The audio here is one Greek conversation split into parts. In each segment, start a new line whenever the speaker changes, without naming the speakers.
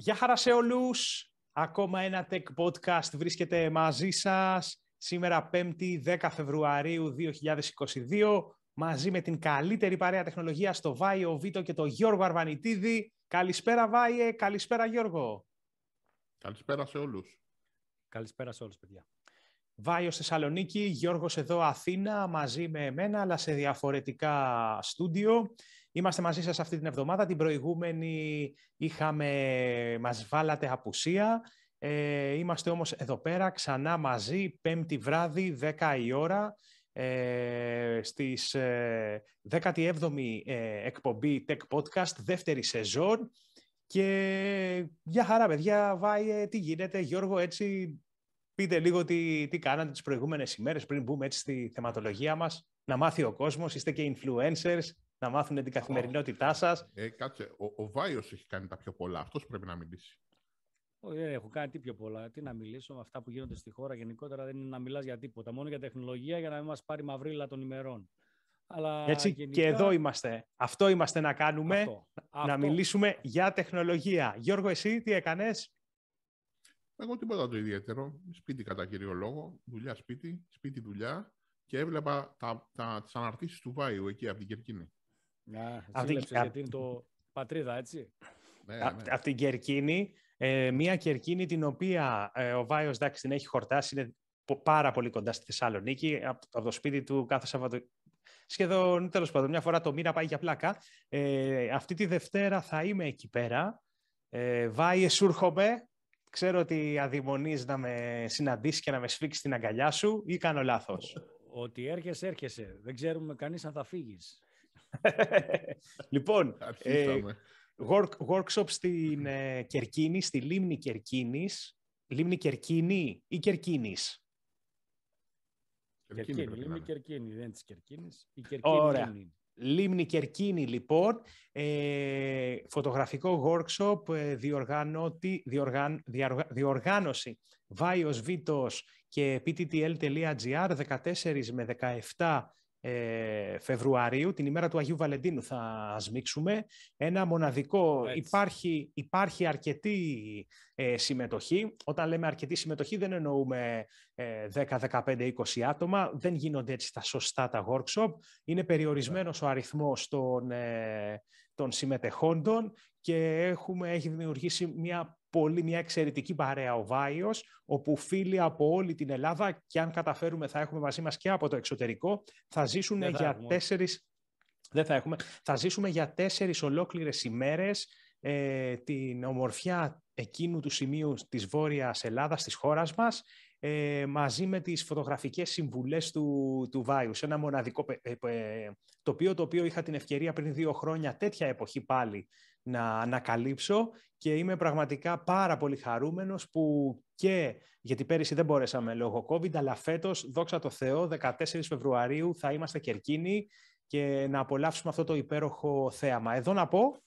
Γεια χαρά σε όλους! Ακόμα ένα Tech Podcast βρίσκεται μαζί σας. Σήμερα 5η 10 Φεβρουαρίου 2022 μαζί με την καλύτερη παρέα τεχνολογίας στο Βάιο Βίτο και το Γιώργο Αρβανιτίδη. Καλησπέρα Βάιε, καλησπέρα Γιώργο. Καλησπέρα σε όλους. Καλησπέρα σε όλους παιδιά. Βάιο Θεσσαλονίκη, Γιώργος εδώ Αθήνα μαζί με εμένα αλλά σε διαφορετικά στούντιο. Είμαστε μαζί σας αυτή την εβδομάδα. Την προηγούμενη είχαμε, μας βάλατε απουσία. Ε, είμαστε όμως εδώ πέρα ξανά μαζί, πέμπτη βράδυ, 10 η ώρα, ε, στις ε, 17η ε, εκπομπή Tech Podcast, δεύτερη σεζόν. Και για χαρά παιδιά, βάει τι γίνεται, Γιώργο, έτσι πείτε λίγο τι, τι κάνατε τις προηγούμενες ημέρες πριν μπούμε έτσι στη θεματολογία μας, να μάθει ο κόσμος, είστε και influencers, να μάθουν την καθημερινότητά σας. Ε,
κάτσε, ο, ο Βάιος έχει κάνει τα πιο πολλά. Αυτός πρέπει να μιλήσει.
Όχι, ε, έχω κάνει τι πιο πολλά. Τι να μιλήσω με αυτά που γίνονται στη χώρα. Γενικότερα δεν είναι να μιλάς για τίποτα. Μόνο για τεχνολογία για να μην μας πάρει μαυρίλα των ημερών.
Αλλά Έτσι, γενικά... και εδώ
είμαστε. Αυτό είμαστε να κάνουμε. Να μιλήσουμε
για τεχνολογία. Γιώργο, εσύ τι έκανες. Εγώ τίποτα το ιδιαίτερο. Σπίτι κατά κύριο λόγο. Δουλειά σπίτι, σπίτι δουλειά. Και έβλεπα τα, τα, του Βάιου εκεί από την Κερκίνη. Να, αυτή, γιατί
είναι το πατρίδα,
έτσι. Ναι, ναι. την Κερκίνη, ε, μια Κερκίνη την οποία ε, ο Βάιος εντάξει, την έχει χορτάσει, είναι πάρα πολύ κοντά στη Θεσσαλονίκη, από, το σπίτι του κάθε Σαββατο... Σχεδόν, τέλος πάντων, μια φορά το μήνα πάει για πλάκα. Ε, αυτή τη Δευτέρα θα είμαι εκεί πέρα. Ε, Βάι, Ξέρω ότι αδειμονείς να με συναντήσεις και να με σφίξεις την αγκαλιά σου ή κάνω λάθος.
Ότι έρχεσαι, έρχεσαι. Δεν ξέρουμε κανείς αν θα φύγεις
λοιπόν, ε, workshop στην Κερκίνη, στη Λίμνη Κερκίνης. Λίμνη Κερκίνη ή Κερκίνης. Κερκίνη, Λίμνη
Κερκίνη, δεν της Κερκίνης. Η Κερκίνη Ωραία.
Λίμνη. Κερκίνη, λοιπόν, ε, φωτογραφικό workshop, ε, διοργάνωση Βάιος Βίτος και pttl.gr 14 με 17 ε, Φεβρουαρίου, την ημέρα του Αγίου Βαλεντίνου θα σμίξουμε. Ένα μοναδικό, υπάρχει, υπάρχει αρκετή ε, συμμετοχή. Όταν λέμε αρκετή συμμετοχή δεν εννοούμε 10, 15, 20 άτομα. Δεν γίνονται έτσι τα σωστά τα workshop. Είναι περιορισμένος ο αριθμός των, ε, των συμμετεχόντων και έχουμε, έχει δημιουργήσει μια πολύ μια εξαιρετική παρέα ο Βάιος, όπου φίλοι από όλη την Ελλάδα και αν καταφέρουμε θα έχουμε μαζί μας και από το εξωτερικό, θα ζήσουν για τέσσερις... Δεν θα έχουμε. Θα ζήσουμε για τέσσερις ολόκληρες ημέρες ε, την ομορφιά εκείνου του σημείου της Βόρειας Ελλάδας, της χώρας μας, ε, μαζί με τις φωτογραφικές συμβουλές του, του Βάιου, σε ένα μοναδικό ε, ε, τοπίο το οποίο είχα την ευκαιρία πριν δύο χρόνια, τέτοια εποχή πάλι, να ανακαλύψω και είμαι πραγματικά πάρα πολύ χαρούμενος που και γιατί πέρυσι δεν μπορέσαμε λόγω COVID, αλλά φέτος, δόξα τω Θεώ, 14 Φεβρουαρίου θα είμαστε Κερκίνη και να απολαύσουμε αυτό το υπέροχο θέαμα. Εδώ να πω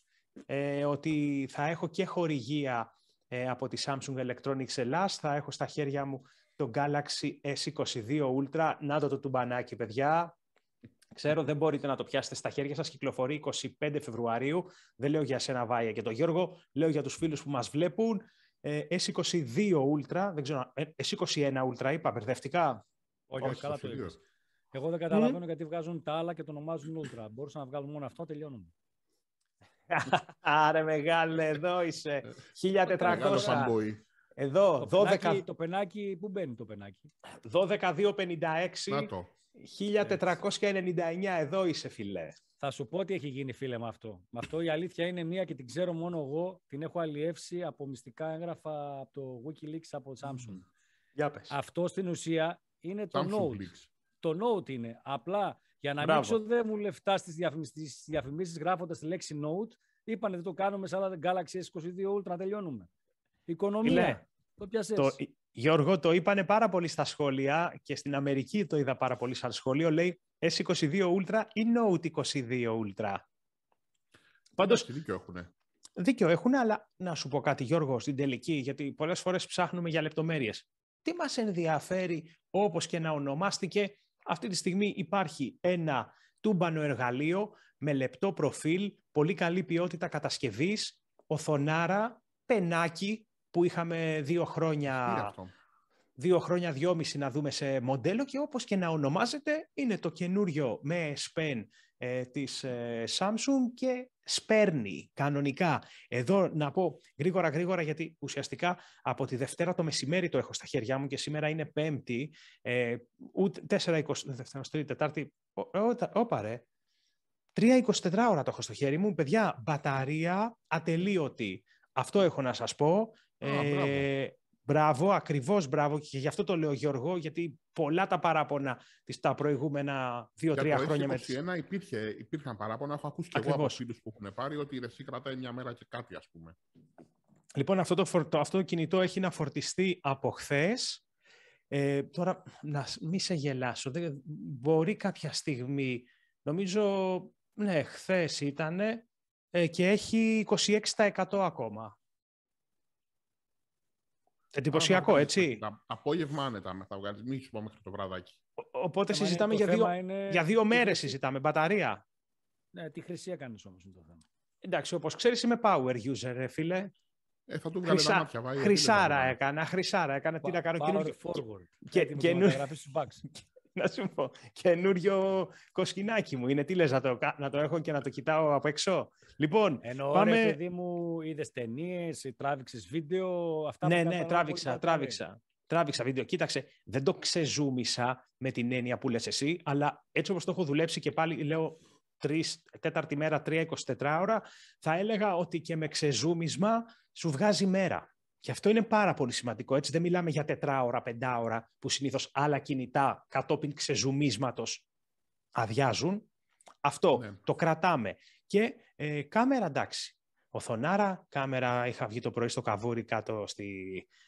ε, ότι θα έχω και χορηγία ε, από τη Samsung Electronics Ελλάς, θα έχω στα χέρια μου το Galaxy S22 Ultra, να το το τουμπανάκι παιδιά, Ξέρω δεν μπορείτε να το πιάσετε στα χέρια σας, κυκλοφορεί 25 Φεβρουαρίου. Δεν λέω για σένα Βάια και τον Γιώργο, λέω για τους φίλους που μας βλέπουν. Ε, S22 Ultra, δεν ξέρω, S21 ε, Ultra είπα, μπερδευτικά. Όχι, καλά το Εγώ δεν καταλαβαίνω
γιατί βγάζουν τα άλλα και το ονομάζουν Ultra. Μπορούσα να βγάλουν μόνο αυτό, τελειώνουμε Άρε
μεγάλε, εδώ είσαι. 1400. Εδώ, το 12... Πενάκι, το πενάκι, πού μπαίνει το πενάκι. 12.256. Να το. 1499 εδώ είσαι φιλέ.
Θα σου πω τι έχει γίνει φίλε με αυτό. Με αυτό η αλήθεια είναι μία και την ξέρω μόνο εγώ. Την έχω αλλιεύσει από μυστικά έγγραφα από το Wikileaks από Samsung. Για πες. Αυτό στην ουσία είναι το Samsung Note. Leaks. Το Note είναι. Απλά για να Μπράβο. μην ξοδεύουν λεφτά στις διαφημίσεις, γράφοντας τη λέξη Note, είπανε δεν το κάνουμε σαν Galaxy S22 Ultra, τελειώνουμε. Οικονομία. Ναι. το
Γιώργο, το είπανε πάρα πολύ στα σχόλια και στην Αμερική το είδα πάρα πολύ σαν σχόλιο. Λέει S22 Ultra ή Note 22 Ultra. Πάντω. Δίκιο έχουν. Δίκιο έχουν, αλλά να σου πω κάτι, Γιώργο, στην τελική, γιατί πολλές φορές ψάχνουμε για λεπτομέρειες. Τι μας ενδιαφέρει, όπως και να ονομάστηκε, αυτή τη στιγμή υπάρχει ένα τούμπανο εργαλείο με λεπτό προφίλ, πολύ καλή ποιότητα κατασκευής, οθονάρα, πενάκι, που είχαμε δύο χρόνια, δύο χρόνια, δυόμιση να δούμε σε μοντέλο και όπως και να ονομάζεται είναι το καινούριο με S-Pen ε, της ε, Samsung και σπέρνει κανονικά. Εδώ να πω γρήγορα γρήγορα γιατί ουσιαστικά από τη Δευτέρα το μεσημέρι το έχω στα χέρια μου και σήμερα είναι Πέμπτη, ε, ούτε 4-20, Δευτέρα, Τρίτη, Τετάρτη, 3-24 ώρα ε, το έχω στο χέρι μου, παιδιά, μπαταρία ατελείωτη. Αυτό έχω να σας πω ε, μπράβο, ακριβώς μπράβο. Και γι' αυτό το λέω, Γιώργο, γιατί πολλά τα παράπονα της, τα προηγούμενα δύο-τρία χρόνια μετά.
2021 υπήρχε, υπήρχαν παράπονα. Έχω ακούσει και εγώ από που έχουν πάρει ότι η ρεσί κρατάει μια μέρα και κάτι, ας πούμε.
Λοιπόν, αυτό το, αυτό το κινητό έχει να φορτιστεί από χθες. Ε, τώρα, να μη σε γελάσω. Δεν, μπορεί κάποια στιγμή, νομίζω, ναι, χθες ήταν ε, και έχει 26% ακόμα.
Εντυπωσιακό, έτσι. Απόγευμα άνετα με θα βγάλεις. Μην σου πω μέχρι το βραδάκι. Οπότε
συζητάμε για δύο, δύο μέρε. Συζητάμε μπαταρία.
Ναι, τι χρυσή έκανες όμως είναι το θέμα.
Εντάξει, όπως ξέρεις, είμαι power user, φίλε. Ε, θα του βγάλει τα μάτια, Χρυσάρα έκανα, χρυσάρα έκανα. Τι να κάνω, Power Και, και, να σου πω, καινούριο κοσκινάκι μου. Είναι τι λες, να το, να το έχω και να το κοιτάω από έξω. Λοιπόν, Ενώ, πάμε... Ρε, παιδί μου, είδες ταινίες, τράβηξες βίντεο, αυτά Ναι, ναι, τράβηξα, τράβηξα. Τράβηξα βίντεο. Κοίταξε, δεν το ξεζούμισα με την έννοια που λες εσύ, αλλά έτσι όπως το έχω δουλέψει και πάλι λέω τέταρτη μέρα, τρία, 24 ώρα, θα έλεγα ότι και με ξεζούμισμα σου βγάζει μέρα. Και αυτό είναι πάρα πολύ σημαντικό. Έτσι δεν μιλάμε για τετράωρα, πεντάωρα, που συνήθως άλλα κινητά κατόπιν ξεζουμίσματος αδειάζουν. Αυτό ναι. το κρατάμε. Και ε, κάμερα εντάξει. Οθονάρα, κάμερα, είχα βγει το πρωί στο καβούρι κάτω στη,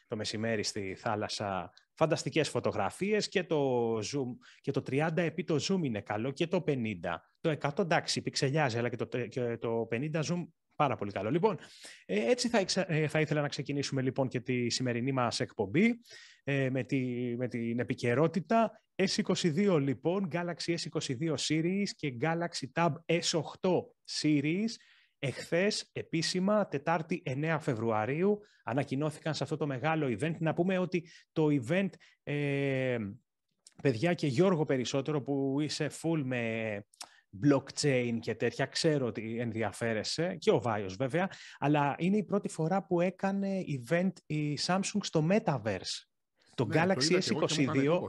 το μεσημέρι στη θάλασσα. Φανταστικές φωτογραφίες και το, zoom, και το 30 επί το zoom είναι καλό και το 50. Το 100 εντάξει, πιξελιάζει, αλλά και το, και το 50 zoom Πάρα πολύ καλό. Λοιπόν, ε, έτσι θα, ε, θα ήθελα να ξεκινήσουμε λοιπόν και τη σημερινή μας εκπομπή ε, με, τη, με την επικαιρότητα. S22 λοιπόν, Galaxy S22 Series και Galaxy Tab S8 Series. Εχθές επίσημα, Τετάρτη 9 Φεβρουαρίου, ανακοινώθηκαν σε αυτό το μεγάλο event. Να πούμε ότι το event... Ε, παιδιά και Γιώργο περισσότερο που είσαι full με blockchain και τέτοια. Ξέρω ότι ενδιαφέρεσαι και ο Βάιος βέβαια, αλλά είναι η πρώτη φορά που έκανε event η Samsung στο Metaverse. Το ναι, Galaxy S22.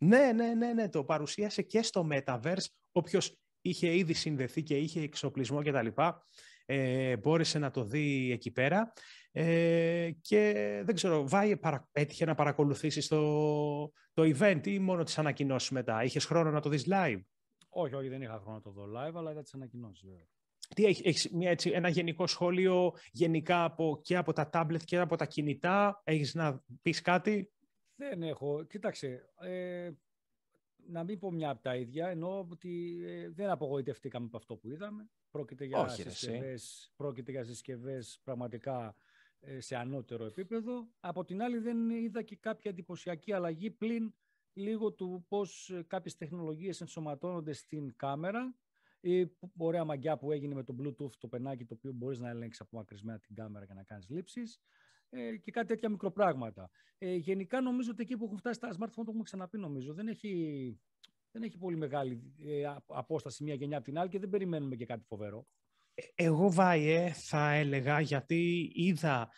Ναι, ναι, ναι, ναι, το παρουσίασε και στο Metaverse. Όποιος είχε ήδη συνδεθεί και είχε εξοπλισμό κτλ. Ε, μπόρεσε να το δει εκεί πέρα. Ε, και δεν ξέρω, Βάιε παρα... έτυχε να παρακολουθήσεις το, το event ή μόνο τις ανακοινώσεις μετά. Είχες χρόνο να το δεις live.
Όχι, όχι, δεν είχα χρόνο να το δω live, αλλά είδα τις ανακοινώσει, βέβαια.
Τι έχεις μια, έτσι, ένα γενικό σχόλιο γενικά από, και από τα τάμπλετ και από τα κινητά. Έχεις να πεις κάτι.
Δεν έχω. Κοίταξε, ε, να μην πω μια από τα ίδια, ενώ ότι ε, δεν απογοητευτήκαμε από αυτό που είδαμε. Πρόκειται για, συσκευέ συσκευές, πρόκειται για συσκευές πραγματικά ε, σε ανώτερο επίπεδο. Από την άλλη δεν είδα και κάποια εντυπωσιακή αλλαγή πλην λίγο του πώς ε, κάποιες τεχνολογίες ενσωματώνονται στην κάμερα η ωραία μαγιά που έγινε με το Bluetooth, το πενάκι το οποίο μπορείς να ελέγξεις μακρισμένα την κάμερα για να κάνεις λήψεις ε, και κάτι τέτοια μικροπράγματα. Ε, γενικά νομίζω ότι εκεί που έχουν φτάσει τα smartphone, το έχουμε ξαναπεί νομίζω, δεν έχει, δεν έχει πολύ μεγάλη απόσταση μία γενιά από την άλλη και δεν περιμένουμε και κάτι φοβερό.
Εγώ Βάιε θα έλεγα γιατί είδα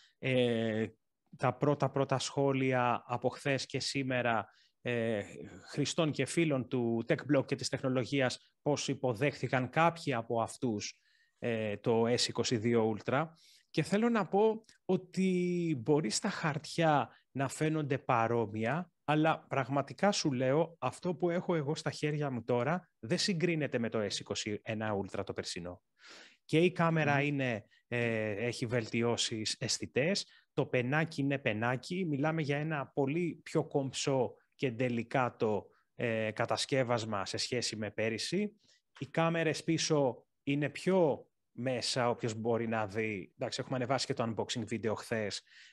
τα πρώτα πρώτα σχόλια από χθες και σήμερα ε, χρηστών και φίλων του tech block και της τεχνολογίας πώς υποδέχθηκαν κάποιοι από αυτούς ε, το S22 Ultra και θέλω να πω ότι μπορεί στα χαρτιά να φαίνονται παρόμοια αλλά πραγματικά σου λέω αυτό που έχω εγώ στα χέρια μου τώρα δεν συγκρίνεται με το S21 Ultra το περσινό. Και η κάμερα είναι, ε, έχει βελτιώσεις αισθητές, το πενάκι είναι πενάκι, μιλάμε για ένα πολύ πιο κομψό και τελικά το ε, κατασκεύασμα σε σχέση με πέρυσι. Οι κάμερες πίσω είναι πιο μέσα, όποιος μπορεί να δει. Εντάξει, έχουμε ανεβάσει και το unboxing βίντεο χθες.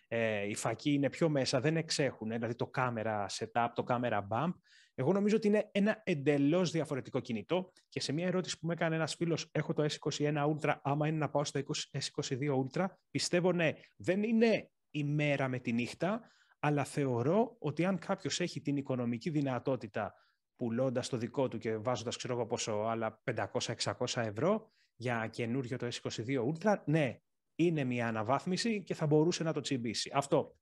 Ε, οι φακοί είναι πιο μέσα, δεν εξέχουν, δηλαδή το κάμερα setup, το κάμερα bump. Εγώ νομίζω ότι είναι ένα εντελώς διαφορετικό κινητό και σε μια ερώτηση που μου έκανε ένας φίλος, έχω το S21 Ultra, άμα είναι να πάω στο S22 Ultra, πιστεύω ναι, δεν είναι η μέρα με τη νύχτα, αλλά θεωρώ ότι αν κάποιος έχει την οικονομική δυνατότητα πουλώντας το δικό του και βάζοντας, ξέρω εγώ πόσο, άλλα 500-600 ευρώ για καινούριο το S22 Ultra, ναι, είναι μια αναβάθμιση και θα μπορούσε να το τσιμπήσει. Αυτό.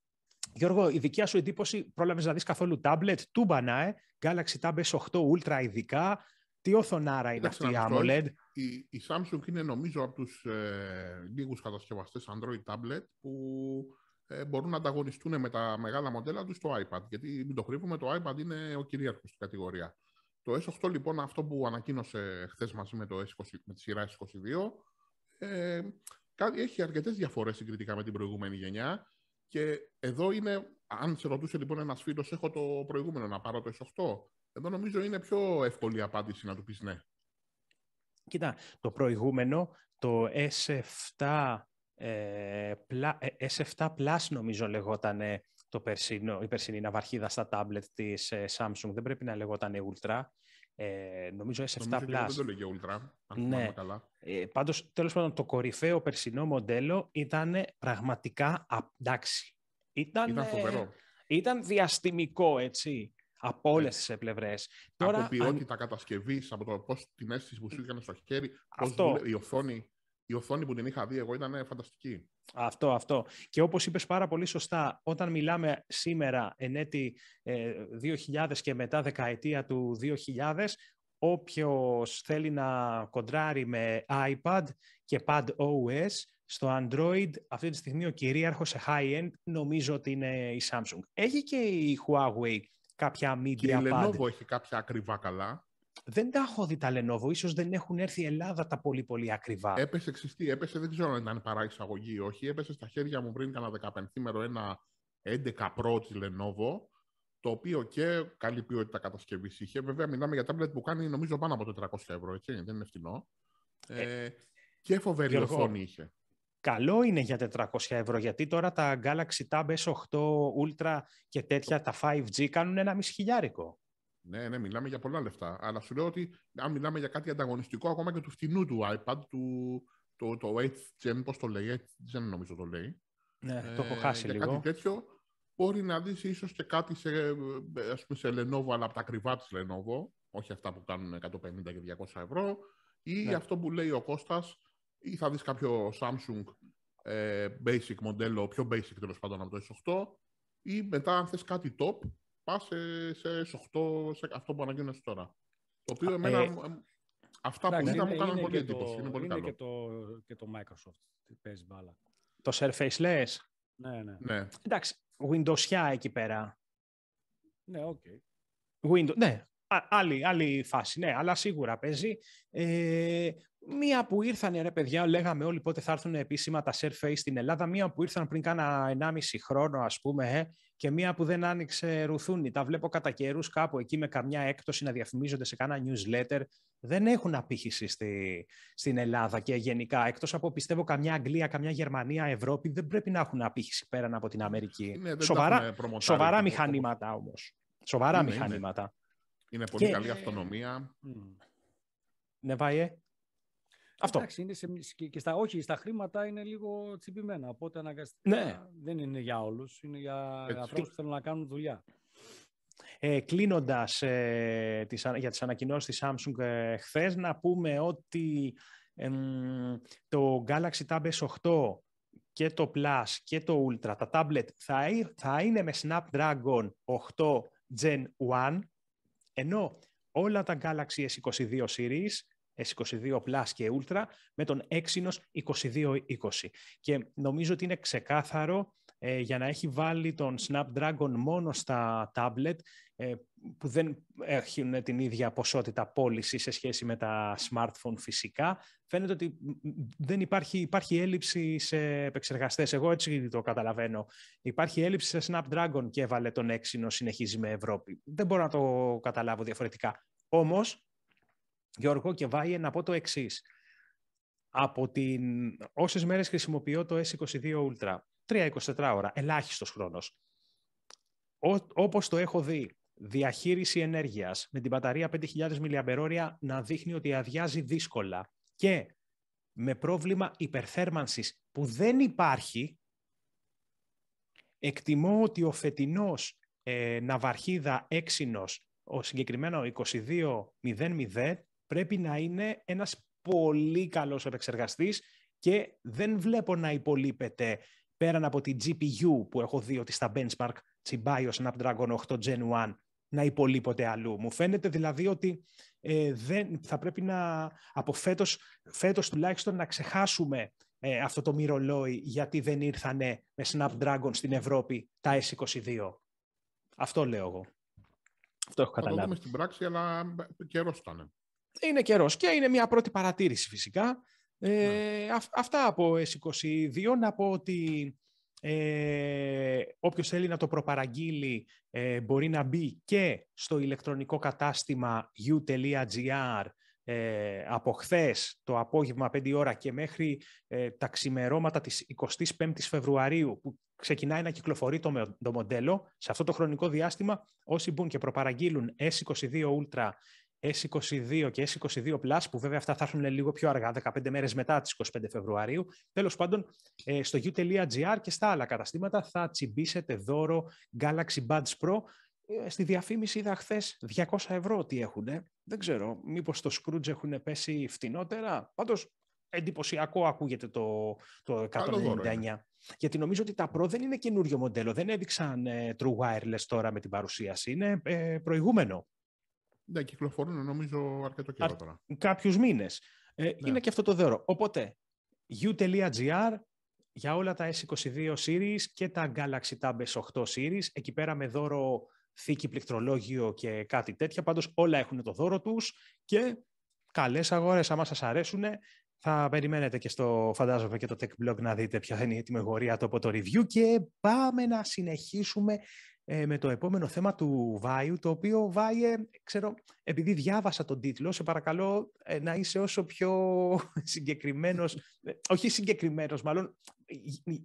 Γιώργο, η δικιά σου εντύπωση, πρόλαβες να δεις καθόλου τάμπλετ, του ε, Galaxy Tab S8 Ultra ειδικά. Τι οθονάρα
είναι αυτή η AMOLED. Η, Samsung είναι νομίζω από τους ε, λίγους κατασκευαστές Android tablet που ε, μπορούν να ανταγωνιστούν με τα μεγάλα μοντέλα τους στο iPad. Γιατί μην το κρύβουμε, το iPad είναι ο κυρίαρχος στην κατηγορία. Το S8 λοιπόν, αυτό που ανακοίνωσε χθες μαζί με, το S20, με τη σειρά S22, ε, έχει αρκετές διαφορές συγκριτικά με την προηγούμενη γενιά. Και εδώ είναι, αν σε ρωτούσε λοιπόν ένας φίλος, έχω το προηγούμενο να πάρω το S8. Εδώ νομίζω είναι πιο εύκολη απάντηση να του πεις ναι.
Κοίτα, το προηγούμενο, το S7 ε, ε, S7 Plus νομίζω λεγόταν το περσινό, η περσινή ναυαρχίδα στα τάμπλετ της ε, Samsung. Δεν πρέπει να λεγόταν Ultra. Ε, νομίζω S7 νομίζω Plus. Δεν το λέγει
Ultra, αν ναι. καλά. Ε,
πάντως, τέλος πάντων, το κορυφαίο περσινό μοντέλο ήταν πραγματικά εντάξει. Ήταν, ήταν φοβερό. Ήταν διαστημικό,
έτσι από όλες τις πλευρές. Από ποιότητα αν... κατασκευής, από το πώς την αίσθηση που σου στο χέρι, η οθόνη η οθόνη που την είχα δει εγώ ήταν ε, φανταστική.
Αυτό, αυτό. Και όπως είπες πάρα πολύ σωστά, όταν μιλάμε σήμερα εν 2000 ε, και μετά δεκαετία του 2000, όποιος θέλει να κοντράρει με iPad και pad OS στο Android, αυτή τη στιγμή ο κυρίαρχος σε high-end νομίζω ότι είναι η Samsung. Έχει και η
Huawei κάποια media pad. Και η Lenovo έχει κάποια ακριβά καλά δεν τα έχω δει τα Lenovo. Ίσως δεν έχουν έρθει η Ελλάδα τα πολύ πολύ ακριβά. Έπεσε ξυστή, έπεσε, δεν ξέρω αν ήταν παρά εισαγωγή ή όχι. Έπεσε στα χέρια μου πριν κάνα 15 μέρο ένα 11 Pro της Lenovo, το οποίο και καλή ποιότητα κατασκευής είχε. Βέβαια, μιλάμε για τάμπλετ που κάνει νομίζω πάνω από 400 ευρώ, έτσι, δεν είναι φθηνό. Ε, ε, και φοβερή οθόνη είχε. Καλό είναι
για 400 ευρώ, γιατί τώρα τα Galaxy Tab S8 Ultra και τέτοια, τα 5G,
κάνουν ένα μισχυλιάρικο. Ναι, ναι, μιλάμε για πολλά λεφτά. Αλλά σου λέω ότι αν μιλάμε για κάτι ανταγωνιστικό, ακόμα και του φτηνού του iPad, του, το, το 8th Gen, πώς το λέει, Gen νομίζω το λέει. Ναι, το έχω ε, χάσει λίγο. Κάτι τέτοιο, μπορεί να δεις ίσως και κάτι σε, ε, ας πούμε, σε Lenovo, αλλά από τα ακριβά της Lenovo, όχι αυτά που κάνουν 150 και 200 ευρώ, ή ναι. αυτό που λέει ο Κώστας, ή θα δεις κάποιο Samsung ε, basic μοντέλο, πιο basic τέλος πάντων από το S8, ή μετά αν θες κάτι top, πας σε, σε, s 8, σε αυτό που ανακοίνωσε τώρα. Το οποίο εμένα, ε, αυτά που είδα μου κάνουν πολύ εντύπωση. είναι πολύ είναι καλό. Και
το, και το Microsoft παίζει μπάλα.
Το Surface λες. Ναι, ναι. ναι. Εντάξει, 10 εκεί πέρα. Ναι, οκ. Okay. Windows, ναι, άλλη, άλλη φάση, ναι, αλλά σίγουρα παίζει. Ε, μία που ήρθαν, ρε παιδιά, λέγαμε όλοι πότε θα έρθουν επίσημα τα Surface στην Ελλάδα, μία που ήρθαν πριν κάνα 1,5 χρόνο, ας πούμε, ε, και μία που δεν άνοιξε ρουθούνι. Τα βλέπω κατά καιρούς κάπου εκεί με καμιά έκπτωση να διαφημίζονται σε κάνα newsletter. Δεν έχουν απήχηση στη, στην Ελλάδα και γενικά. Εκτός από πιστεύω καμιά Αγγλία, καμιά Γερμανία, Ευρώπη, δεν πρέπει να έχουν απήχηση πέραν από την Αμερική. Ναι, σοβαρά, σοβαρά μηχανήματα όμως. Σοβαρά ναι, ναι, μηχανήματα. Είναι πολύ και... καλή αυτονομία.
Ναι, πάει, ε. Αυτό. Εντάξει, και στα, όχι, στα χρήματα είναι λίγο τσιπημένα. Οπότε αναγκαστικά ναι. δεν είναι για όλους. Είναι για ανθρώπους που θέλουν να κάνουν δουλειά.
Ε, Κλείνοντας ε, για τις ανακοινώσεις της Samsung ε, χθες, να πούμε ότι το Galaxy Tab S8 και το Plus και το Ultra, τα tablet θα, θα είναι με Snapdragon 8 Gen 1 ενώ όλα τα Galaxy S22 Series, S22 Plus και Ultra με τον Exynos 2220. Και νομίζω ότι είναι ξεκάθαρο ε, για να έχει βάλει τον Snapdragon μόνο στα tablet ε, που δεν έχουν την ίδια ποσότητα πώληση σε σχέση με τα smartphone φυσικά. Φαίνεται ότι δεν υπάρχει, υπάρχει έλλειψη σε επεξεργαστές. Εγώ έτσι το καταλαβαίνω. Υπάρχει έλλειψη σε Snapdragon και έβαλε τον έξινο συνεχίζει με Ευρώπη. Δεν μπορώ να το καταλάβω διαφορετικά. Όμως, Γιώργο και Βάιε, να πω το εξής. Από την... όσες μέρες χρησιμοποιώ το S22 Ultra, 3-24 ώρα, ελάχιστος χρόνος. Όπω όπως το έχω δει, διαχείριση ενέργειας με την μπαταρία 5.000 μιλιαμπερόρια να δείχνει ότι αδειάζει δύσκολα και με πρόβλημα υπερθέρμανσης που δεν υπάρχει, εκτιμώ ότι ο φετινός ε, ναυαρχίδα έξινος, ο συγκεκριμένο 22.00, πρέπει να είναι ένας πολύ καλός επεξεργαστής και δεν βλέπω να υπολείπεται πέραν από την GPU που έχω δει ότι στα benchmark τσιμπάει ο Snapdragon 8 Gen 1 να υπολείποτε αλλού. Μου φαίνεται δηλαδή ότι ε, δεν, θα πρέπει να, από φέτος, τουλάχιστον να ξεχάσουμε ε, αυτό το μυρολόι γιατί δεν ήρθανε με Snapdragon στην Ευρώπη τα S22. Αυτό λέω
εγώ. Αυτό έχω καταλάβει. Θα το δούμε στην πράξη, αλλά καιρό ήταν.
Είναι καιρός και είναι μια πρώτη παρατήρηση φυσικά. Ε, ναι. αυτά από S22 να πω ότι ε, όποιος θέλει να το προπαραγγείλει ε, μπορεί να μπει και στο ηλεκτρονικό κατάστημα u.gr ε, από χθες το απόγευμα 5 ώρα και μέχρι ε, τα ξημερώματα της 25ης Φεβρουαρίου που ξεκινάει να κυκλοφορεί το, το μοντέλο, σε αυτό το χρονικό διάστημα όσοι μπουν και προπαραγγείλουν S22 Ultra S22 και S22 Plus, που βέβαια αυτά θα έρθουν λίγο πιο αργά, 15 μέρες μετά τις 25 Φεβρουαρίου. Τέλος πάντων, ε, στο u.gr και στα άλλα καταστήματα θα τσιμπήσετε δώρο Galaxy Buds Pro. Ε, στη διαφήμιση είδα χθες 200 ευρώ ότι έχουν. Δεν ξέρω, μήπως το Scrooge έχουν πέσει φτηνότερα. Πάντως, εντυπωσιακό ακούγεται το, το 199. Γιατί νομίζω ότι τα Pro δεν είναι καινούριο μοντέλο. Δεν έδειξαν ε, True Wireless τώρα με την παρουσίαση. Είναι προηγούμενο.
Ναι, κυκλοφορούν νομίζω αρκετό καιρό τώρα.
Κάποιους μήνες. Ε, ναι. Είναι και αυτό το δώρο. Οπότε, u.gr για όλα τα S22 series και τα Galaxy Tab S8 series. Εκεί πέρα με δώρο θήκη πληκτρολόγιο και κάτι τέτοια. Πάντως, όλα έχουν το δώρο τους. και καλές αγορε, Άμα σας αρέσουν, θα περιμένετε και στο, φαντάζομαι, και το Tech Blog να δείτε ποια θα είναι η τιμωρία το από το review και πάμε να συνεχίσουμε ε, με το επόμενο θέμα του Βάιου, το οποίο Βάιε, ξέρω, επειδή διάβασα τον τίτλο, σε παρακαλώ ε, να είσαι όσο πιο συγκεκριμένος, ε, όχι συγκεκριμένος μάλλον,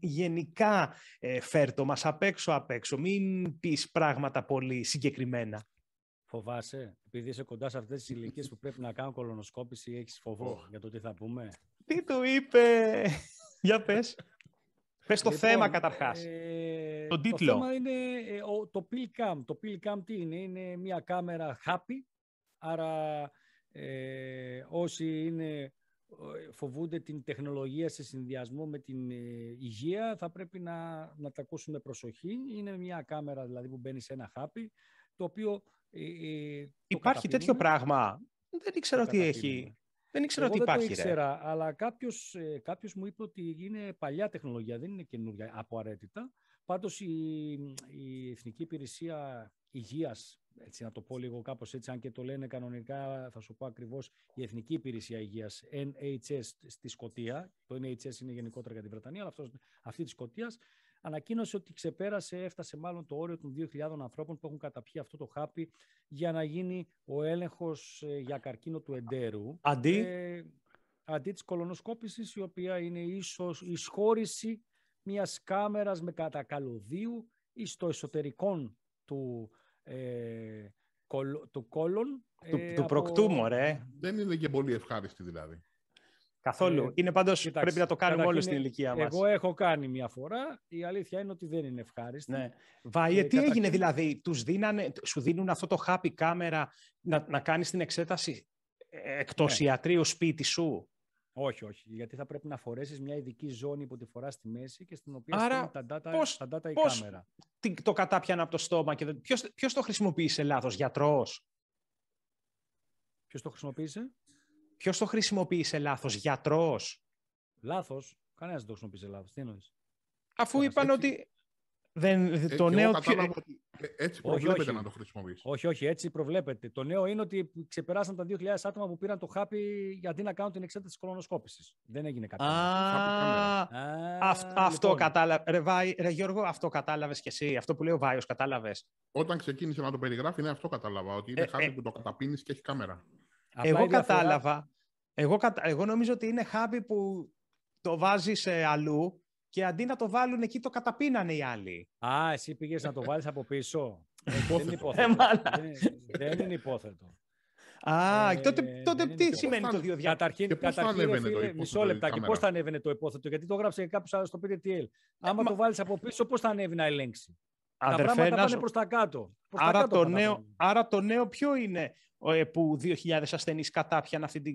γενικά ε, φέρτο μας απ' έξω απ' έξω, μην πεις πράγματα πολύ συγκεκριμένα.
Φοβάσαι, επειδή είσαι κοντά σε αυτές τις ηλικίες που πρέπει να κάνω κολονοσκόπηση, έχεις φοβό για το τι θα πούμε.
Τι του είπε, για πες. Πες το λοιπόν, θέμα καταρχάς. Ε, τίτλο. Το θέμα
είναι ε, το pill Το pill τι είναι, είναι μια κάμερα happy, άρα ε, όσοι είναι, ε, φοβούνται την τεχνολογία σε συνδυασμό με την υγεία θα πρέπει να, να τα ακούσουν με προσοχή. Είναι μια κάμερα δηλαδή που μπαίνει σε ένα χάπι,
το οποίο... Υπάρχει τέτοιο πράγμα. Δεν ήξερα τι έχει.
Δεν ήξερα ότι δεν υπάρχει. Δεν ήξερα,
αλλά κάποιος ε, μου είπε ότι είναι παλιά τεχνολογία, δεν είναι καινούργια απαραίτητα. Πάντως η, η Εθνική Υπηρεσία Υγείας, έτσι να το πω λίγο κάπως έτσι, αν και το λένε κανονικά, θα σου πω ακριβώς η Εθνική Υπηρεσία Υγείας, NHS στη Σκωτία. Το NHS είναι γενικότερα για την Βρετανία, αλλά αυτή της Σκωτίας ανακοίνωσε ότι ξεπέρασε, έφτασε μάλλον το όριο των 2.000 ανθρώπων που έχουν καταπιεί αυτό το χάπι για να γίνει ο έλεγχος ε, για καρκίνο του εντέρου. Αντί, ε, αντί της κολονοσκόπησης, η οποία είναι ίσως η σχώρηση μιας κάμερας με κατακαλωδίου στο εσωτερικό του,
ε, του κόλων. Του, ε, του ρε. Δεν είναι και πολύ ευχάριστη δηλαδή. Καθόλου. Ε, είναι πρέπει να το κάνουμε όλοι στην ηλικία μα. Εγώ
έχω κάνει
μια φορά. Η αλήθεια είναι ότι δεν είναι ευχάριστη. Ναι. Βάιε, ε, τι έγινε δηλαδή, τους δίνανε, σου δίνουν αυτό το happy κάμερα να, να κάνεις την εξέταση ε, εκτός ναι.
ιατρείου σπίτι σου. Όχι, όχι. Γιατί θα πρέπει να φορέσεις μια ειδική ζώνη που τη φοράς στη μέση και στην οποία Άρα, τα
data, τα data η κάμερα. Τι, το κατάπιανα από το στόμα και ποιο το χρησιμοποίησε λάθος, γιατρός. Ποιος το χρησιμοποίησε? Ποιος το χρησιμοποιεί σε λάθος, γιατρός.
Λάθος. Κανένας δεν το χρησιμοποιεί σε λάθος. Τι εννοείς.
Αφού είπαν ότι. Δεν, ε, το νέο. Ότι ε, έτσι προβλέπεται να το
χρησιμοποιήσει. Όχι, όχι, έτσι προβλέπεται. Το νέο είναι ότι ξεπεράσαν τα 2.000 άτομα που πήραν το χάπι γιατί να κάνουν την εξέταση της κολονοσκόπησης. Δεν έγινε κάτι.
αυτό λοιπόν.
κατάλαβε. Ρε, Γιώργο, αυτό κατάλαβες κι εσύ. Αυτό που λέει ο Βάιος, κατάλαβες. Όταν ξεκίνησε να το περιγράφει, ναι, αυτό κατάλαβα. Ότι είναι ε, χάπι που το καταπίνεις και έχει κάμερα
εγώ κατάλαβα. Εγώ, κατα... εγώ νομίζω ότι είναι χάπι που το βάζεις ε, αλλού και αντί να το βάλουν εκεί, το καταπίνανε οι άλλοι. Α, εσύ πήγες να το βάλεις από πίσω. Ε, δεν είναι υπόθετο. Ε, δεν, είναι υπόθετο. Α, ε, τότε, τότε τι σημαίνει το
δύο διάφορα. Καταρχήν, πώς καταρχήν θα φίλε, το μισό δηλαδή, λεπτά. Και πώς θα ανέβαινε το υπόθετο, γιατί το γράψε κάποιο άλλος στο PDTL.
Άμα το βάλεις από πίσω, πώς θα ανέβει να ελέγξει. Αδερφέ, τα πράγματα πάνε προς
τα κάτω. άρα, τα κάτω το νέο,
άρα το νέο ποιο είναι ε, που 2.000 ασθενείς κατάπιαν αυτή την...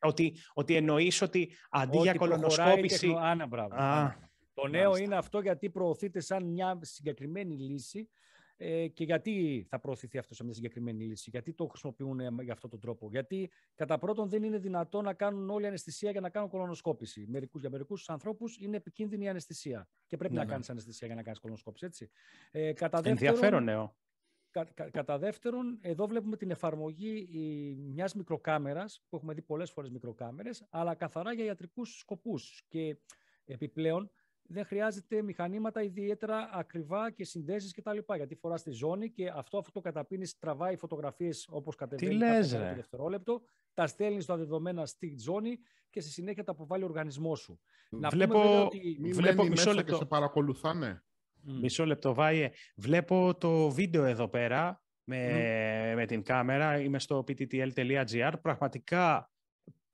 Ότι, ότι εννοείς ότι αντί για κολονοσκόπηση... Άνα,
το νέο είναι αυτό γιατί προωθείται σαν μια συγκεκριμένη λύση ε, και γιατί θα προωθηθεί αυτό σε μια συγκεκριμένη λύση, γιατί το χρησιμοποιούν ε, για αυτόν τον τρόπο. Γιατί κατά πρώτον δεν είναι δυνατό να κάνουν όλη αναισθησία για να κάνουν κολονοσκόπηση. Μερικούς, για μερικούς ανθρώπους είναι επικίνδυνη η αναισθησία και πρέπει ναι, να ναι. κάνεις αναισθησία για να κάνεις κολονοσκόπηση. Έτσι. Ε, κατά δεύτερον, Ενδιαφέρον νέο. Κα, κατά δεύτερον, εδώ βλέπουμε την εφαρμογή μιας μικροκάμερας, που έχουμε δει πολλές φορές μικροκάμερες, αλλά καθαρά για ιατρικούς σκοπούς. Και επιπλέον, δεν χρειάζεται μηχανήματα ιδιαίτερα ακριβά και συνδέσεις κτλ. Γιατί φοράς στη ζώνη και αυτό αφού το καταπίνεις, τραβάει φωτογραφίες όπως κατεβαίνει κάθε δευτερόλεπτο, τα στέλνεις στα δεδομένα στη ζώνη και στη συνέχεια τα αποβάλλει ο οργανισμός σου. Να βλέπω, μισό λεπτό. Και σε
παρακολουθάνε. Μισό λεπτό, Βάιε. Βλέπω το βίντεο εδώ πέρα με, με την κάμερα. Είμαι στο pttl.gr. Πραγματικά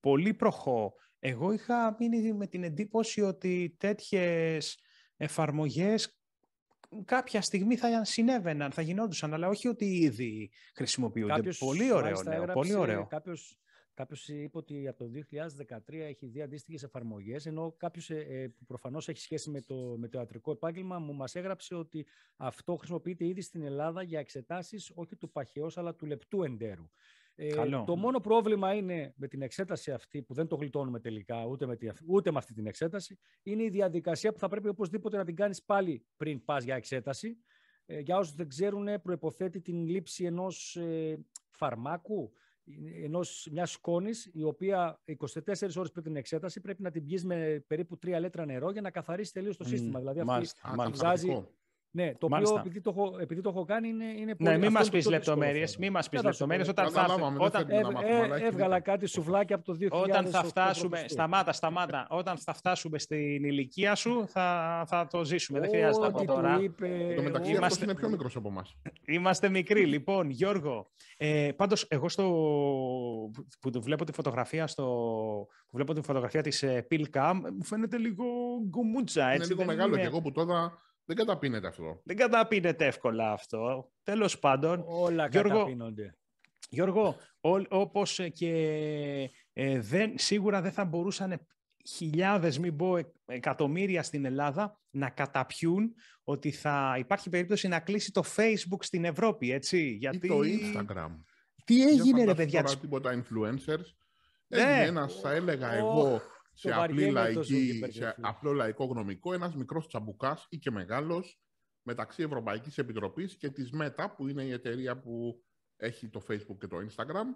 πολύ προχώ εγώ είχα μείνει με την εντύπωση ότι τέτοιες εφαρμογές κάποια στιγμή θα συνέβαιναν, θα γινόντουσαν, αλλά όχι ότι ήδη χρησιμοποιούνται. Κάποιος, πολύ ωραίο νέο, πολύ ωραίο.
Κάποιος, είπε ότι από το 2013 έχει δει αντίστοιχες εφαρμογές, ενώ κάποιος ε, ε, που προφανώς έχει σχέση με το, με ιατρικό επάγγελμα μου μας έγραψε ότι αυτό χρησιμοποιείται ήδη στην Ελλάδα για εξετάσεις όχι του παχαιός αλλά του λεπτού εντέρου. Ε, το μόνο πρόβλημα είναι με την εξέταση αυτή που δεν το γλιτώνουμε τελικά ούτε με, τη, ούτε με αυτή την εξέταση είναι η διαδικασία που θα πρέπει οπωσδήποτε να την κάνεις πάλι πριν πας για εξέταση. Ε, για όσους δεν ξέρουν προϋποθέτει την λήψη ενός ε, φαρμάκου, ενός, μιας σκόνης η οποία 24 ώρες πριν την εξέταση πρέπει να την πιείς με περίπου 3 λέτρα νερό για να καθαρίσει τελείως το σύστημα. Mm, δηλαδή αυτή μάλιστα, βγάζει ναι, το οποίο επειδή το, έχω, επειδή το έχω κάνει είναι, είναι ναι, πολύ. Ναι, μην μα πει λεπτομέρειε. μη μας πεις λεπτομέρειε. Όταν θα, όταν... Ε, έβγαλα κάτι σουβλάκι από το
2000. Όταν θα φτάσουμε. Σταμάτα, σταμάτα. Όταν θα φτάσουμε στην ηλικία σου, θα, θα το ζήσουμε. Δεν χρειάζεται από τώρα. Είπε... Το μεταξύ είμαστε... είναι πιο μικρός από εμάς. Είμαστε μικροί, λοιπόν, Γιώργο. Ε, Πάντως, εγώ στο... που βλέπω τη φωτογραφία, στο... που βλέπω τη φωτογραφία της ε, Pilcam, μου φαίνεται λίγο γκουμούτσα. είναι λίγο μεγάλο. Και εγώ που τώρα δεν καταπίνεται αυτό. Δεν καταπίνεται εύκολα αυτό. Τέλος πάντων. Όλα Γιώργο,
καταπίνονται.
Γιώργο, όπως και ε, δεν, σίγουρα δεν θα μπορούσαν χιλιάδες, μην πω εκατομμύρια στην Ελλάδα να καταπιούν ότι θα υπάρχει περίπτωση να κλείσει το Facebook στην Ευρώπη, έτσι.
Γιατί... το Instagram.
Τι έγινε ρε παιδιά.
Τίποτα influencers.
Ναι. Ένας, θα έλεγα εγώ, σε, απλή λαϊκή, σε
απλό λαϊκό γνωμικό, ένας μικρός τσαμπουκάς ή και μεγάλος μεταξύ Ευρωπαϊκής Επιτροπής και της ΜΕΤΑ, που είναι η εταιρεία που έχει το Facebook και το Instagram,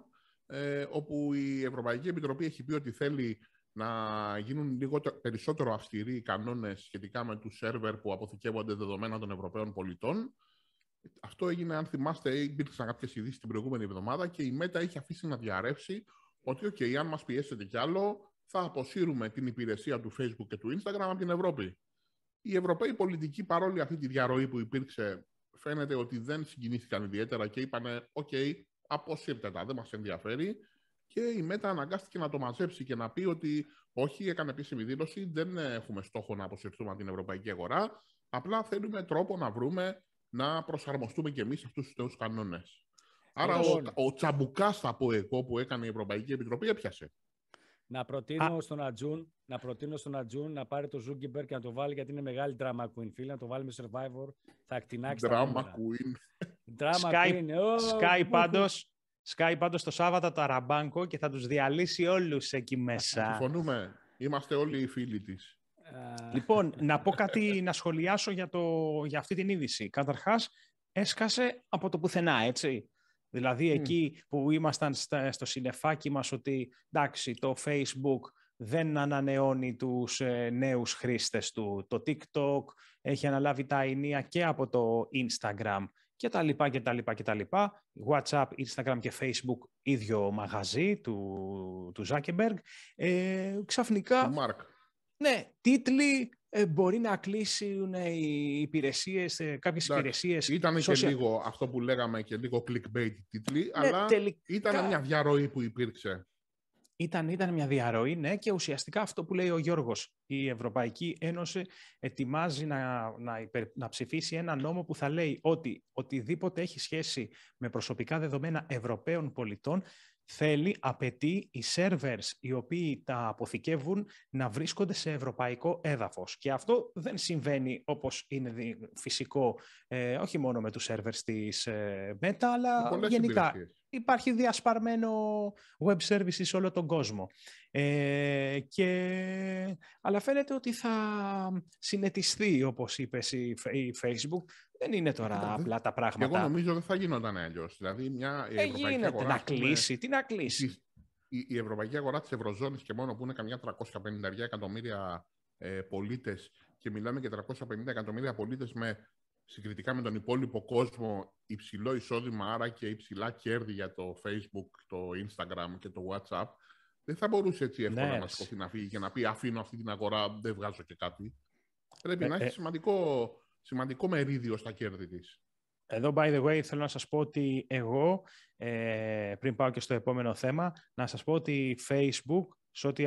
ε, όπου η Ευρωπαϊκή Επιτροπή έχει πει ότι θέλει να γίνουν λίγο περισσότερο αυστηροί οι κανόνες σχετικά με τους σερβερ που αποθηκεύονται δεδομένα των Ευρωπαίων πολιτών. Αυτό έγινε, αν θυμάστε, υπήρξαν κάποιες ειδήσεις την προηγούμενη εβδομάδα και η ΜΕΤΑ έχει αφήσει να διαρρεύσει ότι, OK, αν μας πιέσετε κι άλλο, θα αποσύρουμε την υπηρεσία του Facebook και του Instagram από την Ευρώπη. Η Ευρωπαίοι πολιτικοί, παρόλη αυτή τη διαρροή που υπήρξε, φαίνεται ότι δεν συγκινήθηκαν ιδιαίτερα και είπαν «ΟΚ, αποσύρτε τα, δεν μας ενδιαφέρει». Και η ΜΕΤΑ αναγκάστηκε να το μαζέψει και να πει ότι όχι, έκανε επίσημη δήλωση, δεν έχουμε στόχο να αποσυρθούμε από την ευρωπαϊκή αγορά, απλά θέλουμε τρόπο να βρούμε να προσαρμοστούμε κι εμείς αυτούς τους νέου κανόνες. Άρα λοιπόν. ο, ο τσαμπουκάς, θα πω εγώ, που έκανε η Ευρωπαϊκή Επιτροπή έπιασε.
Να προτείνω, Α. στον Ατζούν, να προτείνω στον Ατζούν να πάρει το Ζούγκιμπερ και να το βάλει γιατί είναι μεγάλη
drama queen. Φίλε, να το βάλει με survivor. Θα ακτινάξει. Drama queen. drama Sky, queen. Oh, Sky πάντως. Sky πάντως το Σάββατο το Αραμπάνκο και θα τους διαλύσει όλους εκεί μέσα. Συμφωνούμε. Είμαστε όλοι οι φίλοι της. Λοιπόν, να πω κάτι, να σχολιάσω για, το, για αυτή την είδηση. Καταρχάς, έσκασε από το πουθενά, έτσι. Δηλαδή εκεί που ήμασταν στο συνεφάκι μας ότι εντάξει το Facebook δεν ανανεώνει τους ε, νέους χρήστες του. Το TikTok έχει αναλάβει τα ενία και από το Instagram και τα λοιπά και τα λοιπά και τα λοιπά. WhatsApp, Instagram και Facebook ίδιο μαγαζί του, του Zuckerberg. Ε, ξαφνικά... Mark. Ναι, τίτλοι, ε, μπορεί να
κλείσουν οι υπηρεσίες, ε, κάποιες υπηρεσίες. Ήταν και λίγο αυτό που λέγαμε και λίγο clickbait τίτλοι, ναι, αλλά ήταν μια διαρροή που υπήρξε. Ήταν,
ήταν μια διαρροή, ναι, και ουσιαστικά αυτό που λέει ο Γιώργος. Η Ευρωπαϊκή Ένωση ετοιμάζει να, να, να ψηφίσει ένα νόμο που θα λέει ότι οτιδήποτε έχει σχέση με προσωπικά δεδομένα Ευρωπαίων πολιτών θέλει, απαιτεί οι servers οι οποίοι τα αποθηκεύουν να βρίσκονται σε ευρωπαϊκό έδαφος. Και αυτό δεν συμβαίνει όπως είναι φυσικό, ε, όχι μόνο με τους servers της ε, Meta, αλλά γενικά. Υπάρχει διασπαρμένο web services σε όλο τον κόσμο. Ε, και... Αλλά φαίνεται ότι θα συνετιστεί, όπως είπες η Facebook, δεν είναι τώρα απλά τα πράγματα. Εγώ
νομίζω δεν θα γινόταν αλλιώς. Δηλαδή, μια ε, γίνεται, αγορά. Να κλείσει, τι να κλείσει. Η, η ευρωπαϊκή αγορά της Ευρωζώνης και μόνο που είναι καμιά 350 εκατομμύρια ε, πολίτες και μιλάμε για 350 εκατομμύρια πολίτες με συγκριτικά με τον υπόλοιπο κόσμο υψηλό εισόδημα, άρα και υψηλά κέρδη για το Facebook, το Instagram και το WhatsApp, δεν θα μπορούσε έτσι εύκολα ναι, να κοφεί να φύγει και να πει αφήνω αυτή την αγορά, δεν βγάζω και κάτι. Πρέπει ε, να έχει ε, σημαντικό σημαντικό μερίδιο στα κέρδη της. Εδώ, by the way, θέλω να σας πω
ότι εγώ, ε, πριν πάω και στο επόμενο θέμα, να σας πω ότι Facebook,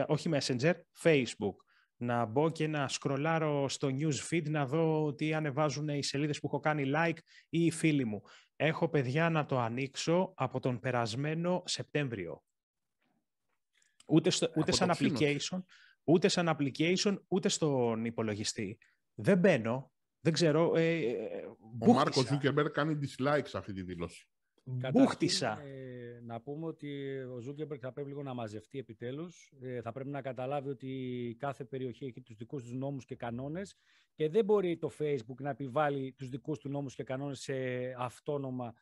όχι Messenger, Facebook, να μπω και να σκρολάρω στο news feed να δω τι ανεβάζουν οι σελίδες που έχω κάνει like ή οι φίλοι μου. Έχω παιδιά να το ανοίξω από τον περασμένο Σεπτέμβριο. Ούτε, στο, ούτε σαν application, ούτε σαν application, ούτε στον υπολογιστή. Δεν μπαίνω, δεν ξέρω. Ε, ε ο Μάρκος Ζούκεμπερ κάνει dislike σε αυτή τη δήλωση.
Μπούχτισα. Ε, να πούμε ότι ο Ζούκεμπερ θα πρέπει λίγο να μαζευτεί επιτέλους. Ε, θα πρέπει να καταλάβει ότι κάθε περιοχή έχει τους δικούς του νόμους και κανόνες και δεν μπορεί το Facebook να επιβάλλει τους δικούς του νόμους και κανόνες σε αυτόνομα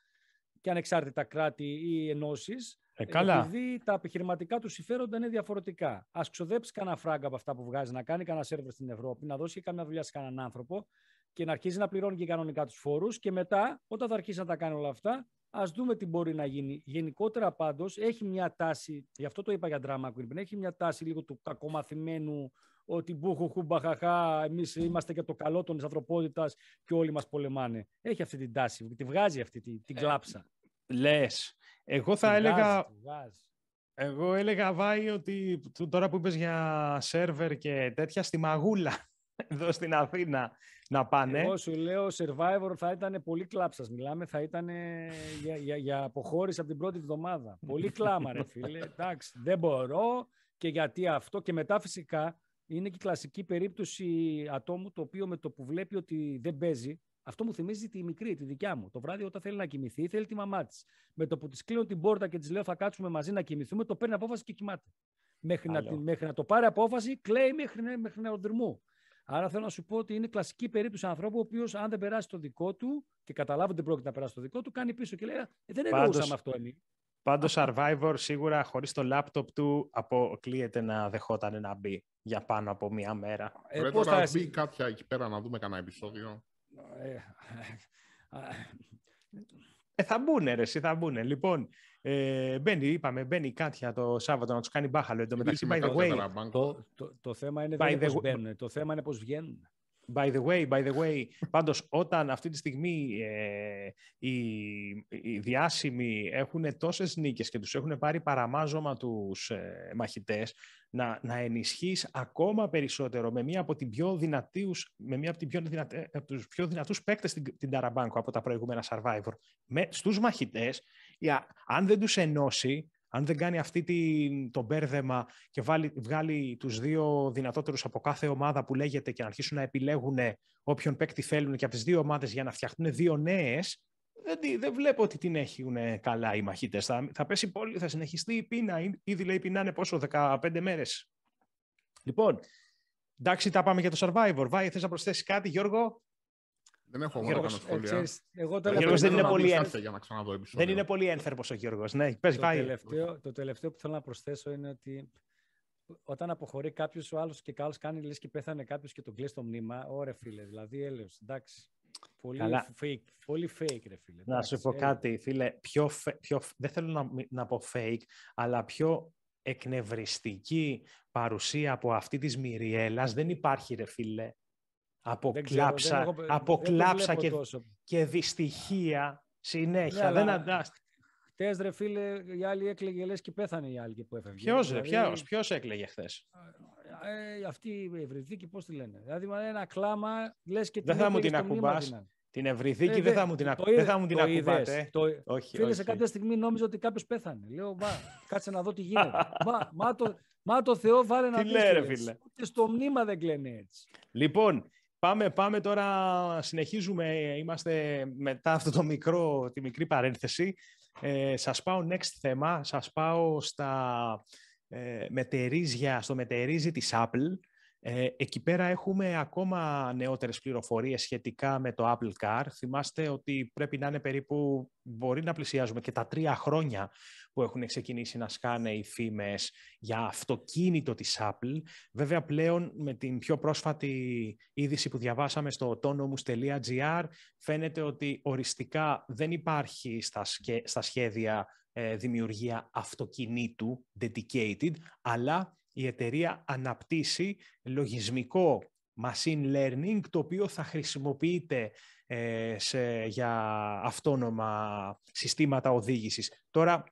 και ανεξάρτητα κράτη ή ενώσεις. Ε, Επειδή τα επιχειρηματικά του συμφέροντα είναι διαφορετικά. Ας ξοδέψει κανένα φράγκα από αυτά που βγάζει, να κάνει κανένα σερβερ στην Ευρώπη, να δώσει καμιά δουλειά σε κανέναν άνθρωπο και να αρχίζει να πληρώνει και κανονικά τους φόρους. Και μετά, όταν θα αρχίσει να τα κάνει όλα αυτά, ας δούμε τι μπορεί να γίνει. Γενικότερα, πάντως, έχει μια τάση, γι' αυτό το είπα για drama queen, έχει μια τάση λίγο του κακομαθημένου ότι μπουχουχου μπαχαχά, εμείς είμαστε και το καλό των ανθρωπότητας και όλοι μας πολεμάνε. Έχει αυτή την τάση, τη βγάζει αυτή την, την ε, κλάψα.
Ε, Λες. Εγώ θα έλεγα. Εγώ έλεγα, Βάη, ότι τώρα που είπες για σερβερ και τέτοια, στη μαγούλα εδώ στην Αθήνα να πάνε. Εγώ
σου λέω, Survivor θα ήταν πολύ κλάψα. Μιλάμε, θα ήταν για, για, για αποχώρηση από την πρώτη εβδομάδα. Πολύ κλάμα, ρε φίλε. Εντάξει, δεν μπορώ και γιατί αυτό. Και μετά φυσικά είναι και η κλασική περίπτωση ατόμου το οποίο με το που βλέπει ότι δεν παίζει, αυτό μου θυμίζει τη μικρή, τη δικιά μου. Το βράδυ, όταν θέλει να κοιμηθεί, θέλει τη μαμά της. Με το που της κλείνω την πόρτα και της λέω θα κάτσουμε μαζί να κοιμηθούμε, το παίρνει απόφαση και κοιμάται. Μέχρι, να, μέχρι να το πάρει απόφαση, κλαίει μέχρι, μέχρι Άρα θέλω να σου πω ότι είναι κλασική περίπτωση ανθρώπου ο οποίος, αν δεν περάσει το δικό του και καταλάβει ότι δεν πρόκειται να περάσει το δικό του, κάνει πίσω και λέει ε, Δεν εννοούσαμε αυτό εμείς.
Πάντως, Survivor σίγουρα χωρίς το λάπτοπ του αποκλείεται να δεχόταν να μπει για πάνω από μία μέρα. Ε, Πρέπει να μπει κάποια εκεί πέρα να δούμε κανένα
επεισόδιο. Ε, ε,
ε, θα μπουν, ρε, εσύ θα μπουν. Λοιπόν, ε, μπαίνει, είπαμε, μπαίνει η Κάτια το Σάββατο να τους κάνει μπάχαλο. Εν τω μεταξύ, by the way. Το, το, το θέμα είναι δεν πώς μπαίνουν,
το θέμα είναι πώς βγαίνουν.
By the way, by the way, πάντως όταν αυτή τη στιγμή ε, οι, διάσημοι έχουν τόσες νίκες και τους έχουν πάρει παραμάζωμα τους ε, μαχητές, να, να ενισχύεις ακόμα περισσότερο με μία από, την πιο δυνατούς με μία από, την πιο ε, από τους πιο δυνατούς παίκτες στην την Ταραμπάνκο από τα προηγούμενα Survivor. Με, στους μαχητές, για, αν δεν τους ενώσει, αν δεν κάνει αυτή την, το μπέρδεμα και βάλει, βγάλει τους δύο δυνατότερους από κάθε ομάδα που λέγεται και να αρχίσουν να επιλέγουν όποιον παίκτη θέλουν και από τις δύο ομάδες για να φτιαχτούν δύο νέες, δεν, δεν βλέπω ότι την έχουν καλά οι μαχητές. Θα, θα πέσει πολύ, θα συνεχιστεί η πείνα. Ήδη λέει πεινάνε πόσο, 15 μέρες. Λοιπόν, εντάξει, τα πάμε για το Survivor. Βάει, θες να προσθέσεις κάτι, Γιώργο? Δεν έχω πολύ κανένα σχόλιο. Εγώ το Γιώργος δεν είναι πολύ ένθερπος ο Γιώργος. Ναι, το, Τελευταίο,
το τελευταίο που θέλω να προσθέσω είναι ότι όταν αποχωρεί κάποιος, ο άλλος και άλλο κάνει λε και πέθανε κάποιος και τον κλείσει το μνήμα. ωρε φίλε. Δηλαδή, έλεος. Εντάξει. Πολύ Καλά. fake, πολύ fake, ρε φίλε. Να σου πω κάτι,
φίλε. Πιο, πιο, δεν θέλω να, να πω fake, αλλά πιο εκνευριστική παρουσία από αυτή της Μυριέλλας δεν υπάρχει ρε φίλε αποκλάψα δεν και, και δυστυχία συνέχεια. Ναι, δεν
αντάστηκε. Χτε, ρε φίλε, οι άλλοι έκλαιγε λες και πέθανε η άλλη που έφευγε. Ποιος, δηλαδή,
ποιος έκλαιγε χθες.
Ε, αυτή η Ευρυδίκη, πώς τη λένε. Δηλαδή, ένα κλάμα, λες και δεν θα μου την ακουμπάς.
Την Ευρυδίκη δεν θα μου την, ακου... δεν θα μου την ακουμπάτε. Φίλε, σε κάποια
στιγμή νόμιζα ότι κάποιος πέθανε. Λέω, μα, κάτσε να δω τι γίνεται. μα, μα, το, μα το Θεό βάλε να δεις. Τι λέει, φίλε. στο μνήμα δεν κλαίνε έτσι.
Λοιπόν, Πάμε, πάμε τώρα, συνεχίζουμε, είμαστε μετά αυτό το μικρό, τη μικρή παρένθεση. Ε, σας πάω next θέμα, σας πάω στα ε, στο μετερίζι της Apple. Ε, εκεί πέρα έχουμε ακόμα νεότερες πληροφορίες σχετικά με το Apple Car. Θυμάστε ότι πρέπει να είναι περίπου, μπορεί να πλησιάζουμε και τα τρία χρόνια που έχουν ξεκινήσει να σκάνε οι φήμες για αυτοκίνητο της Apple. Βέβαια πλέον με την πιο πρόσφατη είδηση που διαβάσαμε στο autonomous.gr φαίνεται ότι οριστικά δεν υπάρχει στα, στα σχέδια ε, δημιουργία αυτοκινήτου dedicated, αλλά η εταιρεία αναπτύσσει λογισμικό machine learning, το οποίο θα χρησιμοποιείται ε, για αυτόνομα συστήματα οδήγησης. Τώρα,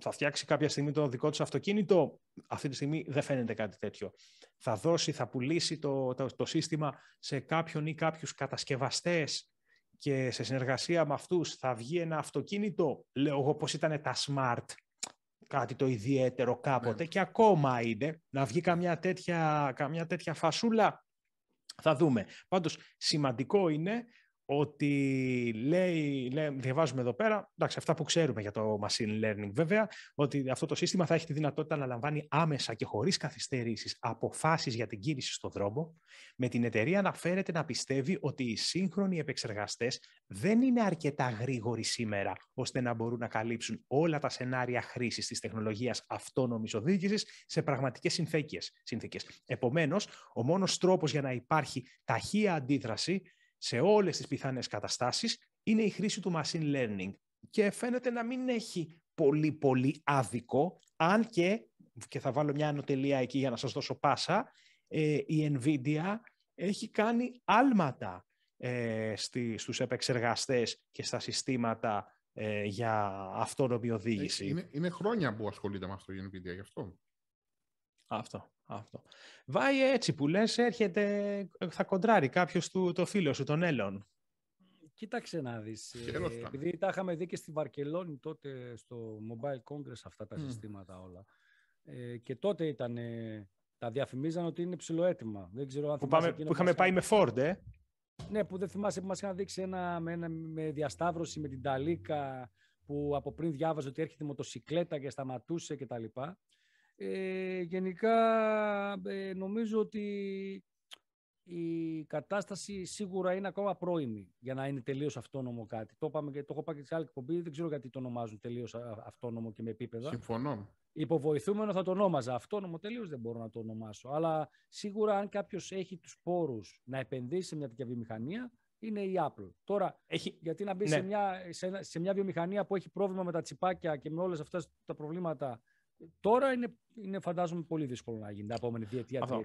θα φτιάξει κάποια στιγμή το δικό τους αυτοκίνητο. Αυτή τη στιγμή δεν φαίνεται κάτι τέτοιο. Θα δώσει, θα πουλήσει το, το, σύστημα σε κάποιον ή κάποιους κατασκευαστές και σε συνεργασία με αυτούς θα βγει ένα αυτοκίνητο, λέω εγώ πώς ήταν τα smart, κάτι το ιδιαίτερο κάποτε ναι. και ακόμα είναι να βγει καμιά τέτοια, καμιά τέτοια φασούλα. Θα δούμε. Πάντως σημαντικό είναι ότι λέει, λέει, διαβάζουμε εδώ πέρα, εντάξει, αυτά που ξέρουμε για το machine learning βέβαια, ότι αυτό το σύστημα θα έχει τη δυνατότητα να λαμβάνει άμεσα και χωρίς καθυστερήσεις αποφάσεις για την κίνηση στον δρόμο, με την εταιρεία να φέρεται να πιστεύει ότι οι σύγχρονοι επεξεργαστές δεν είναι αρκετά γρήγοροι σήμερα, ώστε να μπορούν να καλύψουν όλα τα σενάρια χρήσης της τεχνολογίας αυτόνομης οδήγησης σε πραγματικές συνθήκες. συνθήκες. Επομένως, ο μόνος τρόπος για να υπάρχει ταχεία αντίδραση σε όλες τις πιθανές καταστάσεις είναι η χρήση του machine learning. Και φαίνεται να μην έχει πολύ πολύ άδικο, αν και, και θα βάλω μια ανωτελεία εκεί για να σας δώσω πάσα, ε, η NVIDIA έχει κάνει άλματα ε, επεξεργαστέ στους επεξεργαστές και στα συστήματα ε, για αυτόνομη οδήγηση. Ε, είναι, είναι χρόνια που ασχολείται με αυτό η NVIDIA γι' αυτό. Αυτό. Αυτό. Βάει έτσι που λες, έρχεται, ε, θα κοντράρει κάποιος του, το φίλο σου, τον Έλλον.
Κοίταξε να δεις. Ε, επειδή τα είχαμε δει και στη Βαρκελόνη τότε στο Mobile Congress αυτά τα συστήματα όλα. Ε, και τότε ήταν, τα διαφημίζαν ότι είναι ψηλοέτοιμα. Δεν ξέρω αν που, πάμε, που είχαμε πάει με Ford, ε. Ναι, που δεν θυμάσαι που μας είχαν δείξει ένα με, ένα, με διασταύρωση με την Ταλίκα που από πριν διάβαζε ότι έρχεται η μοτοσικλέτα και σταματούσε κτλ. Ε, γενικά ε, νομίζω ότι η κατάσταση σίγουρα είναι ακόμα πρώιμη για να είναι τελείως αυτόνομο κάτι. Το, είπαμε και, το έχω πάει και σε άλλη εκπομπή, δεν ξέρω γιατί το ονομάζουν τελείως αυτόνομο και με επίπεδα. Συμφωνώ. Υποβοηθούμενο θα το ονόμαζα. Αυτόνομο τελείως δεν μπορώ να το ονομάσω. Αλλά σίγουρα αν κάποιος έχει τους πόρους να επενδύσει σε μια τέτοια βιομηχανία, είναι η Apple. Τώρα, έχει... γιατί να μπει ναι. σε, μια, σε, σε μια βιομηχανία που έχει πρόβλημα με τα τσιπάκια και με όλες αυτά τα προβλήματα Τώρα είναι, είναι φαντάζομαι πολύ
δύσκολο να γίνει τα επόμενη διετία, Αυτό.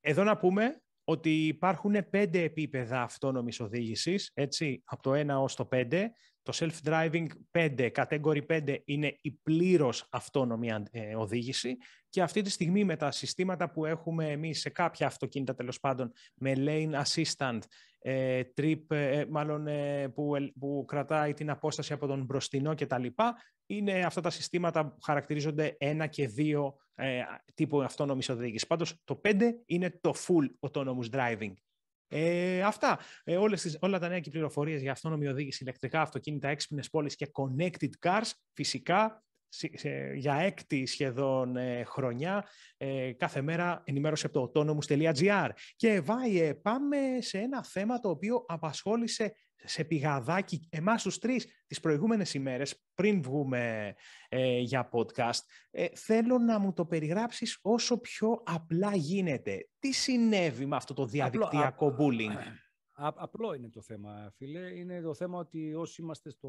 Εδώ να πούμε ότι υπάρχουν πέντε επίπεδα αυτόνομης οδήγησης, έτσι, από το 1 ως το 5. Το self-driving 5, category 5, είναι η πλήρως αυτόνομη ε, οδήγηση και αυτή τη στιγμή με τα συστήματα που έχουμε εμείς σε κάποια αυτοκίνητα τέλος πάντων με lane assistant ε, trip, ε, ε, μάλλον ε, που, που κρατάει την απόσταση από τον μπροστινό κτλ. Είναι αυτά τα συστήματα που χαρακτηρίζονται ένα και δύο ε, τύπου αυτόνομης οδήγησης. Πάντως το πέντε είναι το full autonomous driving. Ε, αυτά. όλες τις, όλα τα νέα και για αυτόνομη οδήγηση, ηλεκτρικά αυτοκίνητα, έξυπνες πόλεις και connected cars φυσικά για έκτη σχεδόν ε, χρονιά, ε, κάθε μέρα ενημέρωση από το autonomous.gr. Και Βάιε, πάμε σε ένα θέμα το οποίο απασχόλησε σε πηγαδάκι εμάς τους τρεις τις προηγούμενες ημέρες, πριν βγούμε ε, για podcast. θέλω να μου το περιγράψεις όσο πιο απλά γίνεται. Τι συνέβη με αυτό το διαδικτυακό απλό, bullying.
απλό είναι το θέμα, φίλε. Είναι το θέμα ότι όσοι είμαστε στο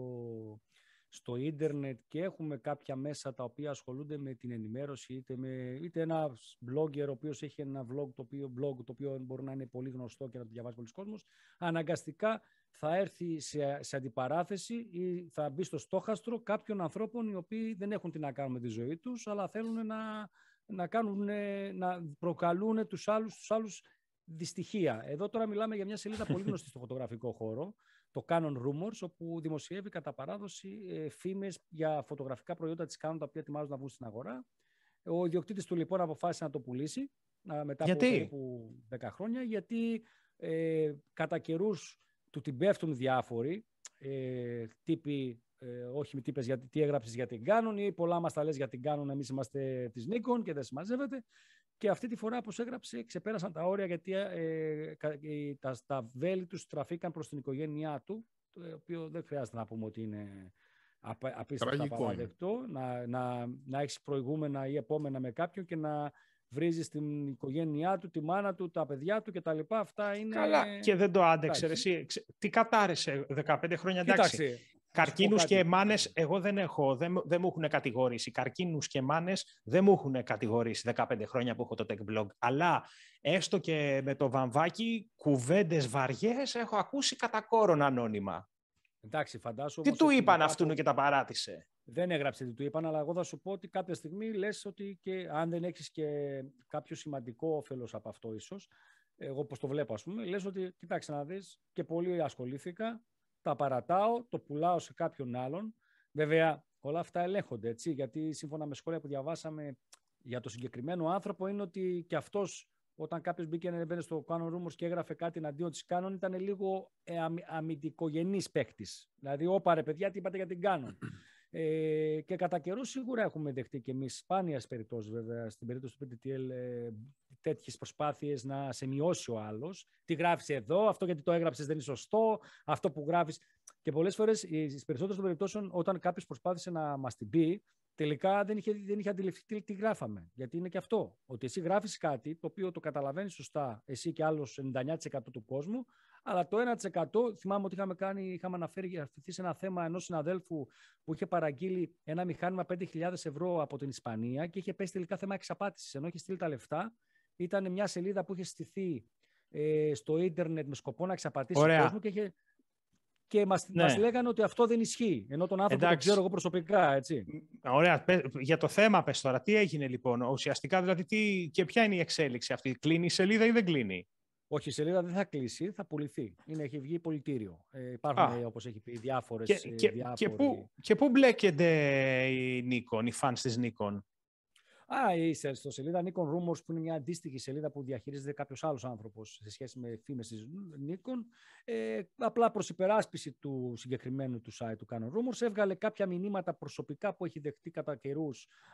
στο ίντερνετ και έχουμε κάποια μέσα τα οποία ασχολούνται με την ενημέρωση είτε, με, είτε ένα blogger ο οποίος έχει ένα blog το, οποίο, blog το οποίο μπορεί να είναι πολύ γνωστό και να το διαβάζει πολλοί κόσμος αναγκαστικά θα έρθει σε, σε αντιπαράθεση ή θα μπει στο στόχαστρο κάποιων ανθρώπων οι οποίοι δεν έχουν τι να κάνουν με τη ζωή τους αλλά θέλουν να, να, κάνουν, να προκαλούν τους άλλους, τους άλλους δυστυχία. Εδώ τώρα μιλάμε για μια σελίδα πολύ γνωστή στο φωτογραφικό χώρο το Canon Rumors, όπου δημοσιεύει κατά παράδοση ε, φήμες για φωτογραφικά προϊόντα της Canon, τα οποία ετοιμάζονται να βγουν στην αγορά. Ο ιδιοκτήτης του λοιπόν αποφάσισε να το πουλήσει μετά γιατί? από περίπου 10 χρόνια, γιατί ε, κατά καιρούς του την πέφτουν διάφοροι ε, τύποι, ε, όχι με τύπες γιατί τι έγραψες για την Canon ή πολλά μας τα λες για την Canon, εμείς είμαστε της Nikon και δεν συμμαζεύεται. Και αυτή τη φορά, όπως έγραψε, ξεπέρασαν τα όρια γιατί ε, ε, ε, τα, τα βέλη τους στραφήκαν προς την οικογένειά του, το οποίο δεν χρειάζεται να πούμε ότι είναι απίστευτα παραδεκτό, να, να, να έχεις προηγούμενα ή επόμενα με κάποιον και να βρίζεις την οικογένειά του, τη μάνα του, τα παιδιά του κτλ. Αυτά είναι. Καλά. Και δεν το άντεξε. Εσύ.
Τι κατάρρεσε 15 χρόνια. Εντάξει. Καρκίνου και μάνες, εγώ δεν έχω, δεν, δεν μου έχουν κατηγορήσει. Καρκίνους και μάνες δεν μου έχουν κατηγορήσει 15 χρόνια που έχω το tech blog. Αλλά έστω και με το βαμβάκι, κουβέντες βαριές έχω ακούσει κατά κόρον ανώνυμα.
Εντάξει, φαντάσου. Τι
του είπαν αυτού και τα
παράτησε. Δεν έγραψε τι του είπαν, αλλά εγώ θα σου πω ότι κάποια στιγμή λες ότι και αν δεν έχεις και κάποιο σημαντικό όφελος από αυτό, ίσως. Εγώ πώ το βλέπω, ας πούμε, λες ότι κοιτάξτε να δεις και πολύ ασχολήθηκα τα παρατάω, το πουλάω σε κάποιον άλλον. Βέβαια, όλα αυτά ελέγχονται, έτσι, γιατί σύμφωνα με σχόλια που διαβάσαμε για το συγκεκριμένο άνθρωπο είναι ότι και αυτός όταν κάποιος μπήκε να μπαίνει στο Canon Rumors και έγραφε κάτι εναντίον της Canon, ήταν λίγο ε, αμυντικογενής παίκτης. Δηλαδή, όπα ρε παιδιά, τι είπατε για την Canon. Ε, και κατά καιρού σίγουρα έχουμε δεχτεί και εμείς σπάνιες περιπτώσεις, βέβαια, στην περίπτωση του PTTL, Τέτοιες προσπάθειες να σε μειώσει ο άλλος. Τι γράφεις εδώ, αυτό γιατί το έγραψες δεν είναι σωστό, αυτό που γράφεις. Και πολλές φορές ε, στις περισσότερες των περιπτώσεων, όταν κάποιος προσπάθησε να μας την πει, τελικά δεν είχε, δεν είχε αντιληφθεί τι, τι γράφαμε. Γιατί είναι και αυτό, ότι εσύ γράφεις κάτι το οποίο το καταλαβαίνεις σωστά εσύ και άλλος 99% του κόσμου, αλλά το 1% θυμάμαι ότι είχαμε, κάνει, είχαμε αναφέρει σε ένα θέμα ενός συναδέλφου που είχε παραγγείλει ένα μηχάνημα 5.000 ευρώ από την Ισπανία και είχε πέσει τελικά θέμα εξαπάτησης ενώ είχε στείλει τα λεφτά ήταν μια σελίδα που είχε στηθεί ε, στο ίντερνετ με σκοπό να εξαπατήσει τον κόσμο και, είχε... και μας, ναι. μας λέγανε ότι αυτό δεν ισχύει, ενώ τον άνθρωπο Εντάξει. τον ξέρω εγώ
προσωπικά, έτσι. Ωραία, για το θέμα πες τώρα, τι έγινε λοιπόν, ουσιαστικά δηλαδή τι... και ποια είναι η εξέλιξη αυτή, κλείνει η σελίδα ή δεν κλείνει. Όχι, η σελίδα δεν θα κλείσει, θα πουληθεί. Είναι, έχει βγει πολιτήριο.
Ε, υπάρχουν, ε, όπως έχει πει, διάφορες. Και, ε, και, και, πού,
και πού μπλέκεται η Nikon, οι φανς της Nikon.
Α, η σελίδα Nikon Rumors, που είναι μια αντίστοιχη σελίδα που διαχειρίζεται κάποιος άλλος άνθρωπος σε σχέση με φήμες της Nikon. Ε, απλά προς υπεράσπιση του συγκεκριμένου του site του Canon Rumors, έβγαλε κάποια μηνύματα προσωπικά που έχει δεχτεί κατά καιρούς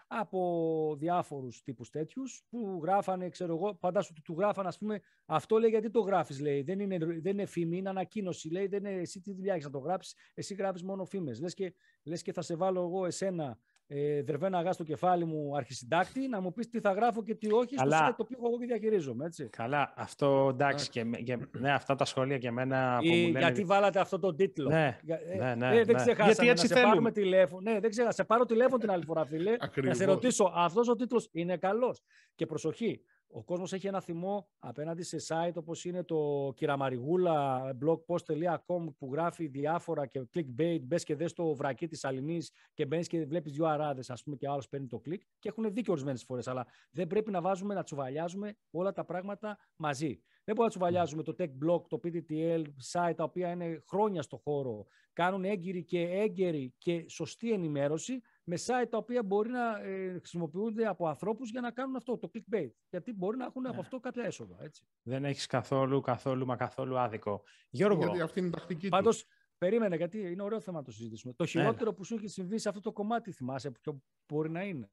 από διάφορους τύπους τέτοιους, που γράφανε, ξέρω εγώ, φαντάσου ότι του γράφανε, ας πούμε, αυτό λέει γιατί το γράφεις, λέει. Δεν είναι, δεν είναι φήμη, είναι ανακοίνωση, λέει. Δεν είναι, εσύ τι δουλειά έχεις να το γράψεις, εσύ γράφεις μόνο φήμες. Λες και, και θα σε βάλω εγώ εσένα ε, δερβένα αγά στο κεφάλι μου αρχισυντάκτη, να μου πεις τι θα γράφω και τι όχι, Καλά. στο το
οποίο εγώ και διαχειρίζομαι. Έτσι. Καλά, αυτό εντάξει. Και, και, ναι, αυτά τα σχόλια και εμένα. Που ε, μου λένε... Γιατί βάλατε
αυτό τον τίτλο.
Ναι, ε, ναι, ναι, ε, δεν ναι. Γιατί έτσι να
τηλέφωνο. Ναι, δεν ξέχασα. Σε πάρω τηλέφωνο την άλλη φορά, φίλε. Ακριβώς. Να σε ρωτήσω, αυτός ο τίτλος είναι καλός. Και προσοχή, ο κόσμος έχει ένα θυμό απέναντι σε site όπως είναι το κυραμαριγούλα blogpost.com που γράφει διάφορα και clickbait, μπες και δες το βρακί της Αλινής και μπαίνεις και βλέπεις δύο αράδες ας πούμε και ο άλλος παίρνει το κλικ και έχουν δίκιο ορισμένες φορές αλλά δεν πρέπει να βάζουμε, να τσουβαλιάζουμε όλα τα πράγματα μαζί. Δεν μπορούμε να τσουβαλιάζουμε το tech blog, το PTTL, site τα οποία είναι χρόνια στο χώρο, κάνουν έγκυρη και έγκαιρη και σωστή ενημέρωση με site τα οποία μπορεί να ε, χρησιμοποιούνται από ανθρώπους για να κάνουν αυτό, το clickbait. Γιατί μπορεί να έχουν από ναι. αυτό κάποια έσοδα. Έτσι.
Δεν έχεις καθόλου, καθόλου, μα καθόλου άδικο.
Γιώργο, γιατί αυτή η τακτική πάντως, περίμενε, γιατί είναι ωραίο θέμα να το συζητήσουμε. Το ναι. χειρότερο που σου έχει συμβεί σε αυτό το κομμάτι, θυμάσαι, ποιο μπορεί να είναι.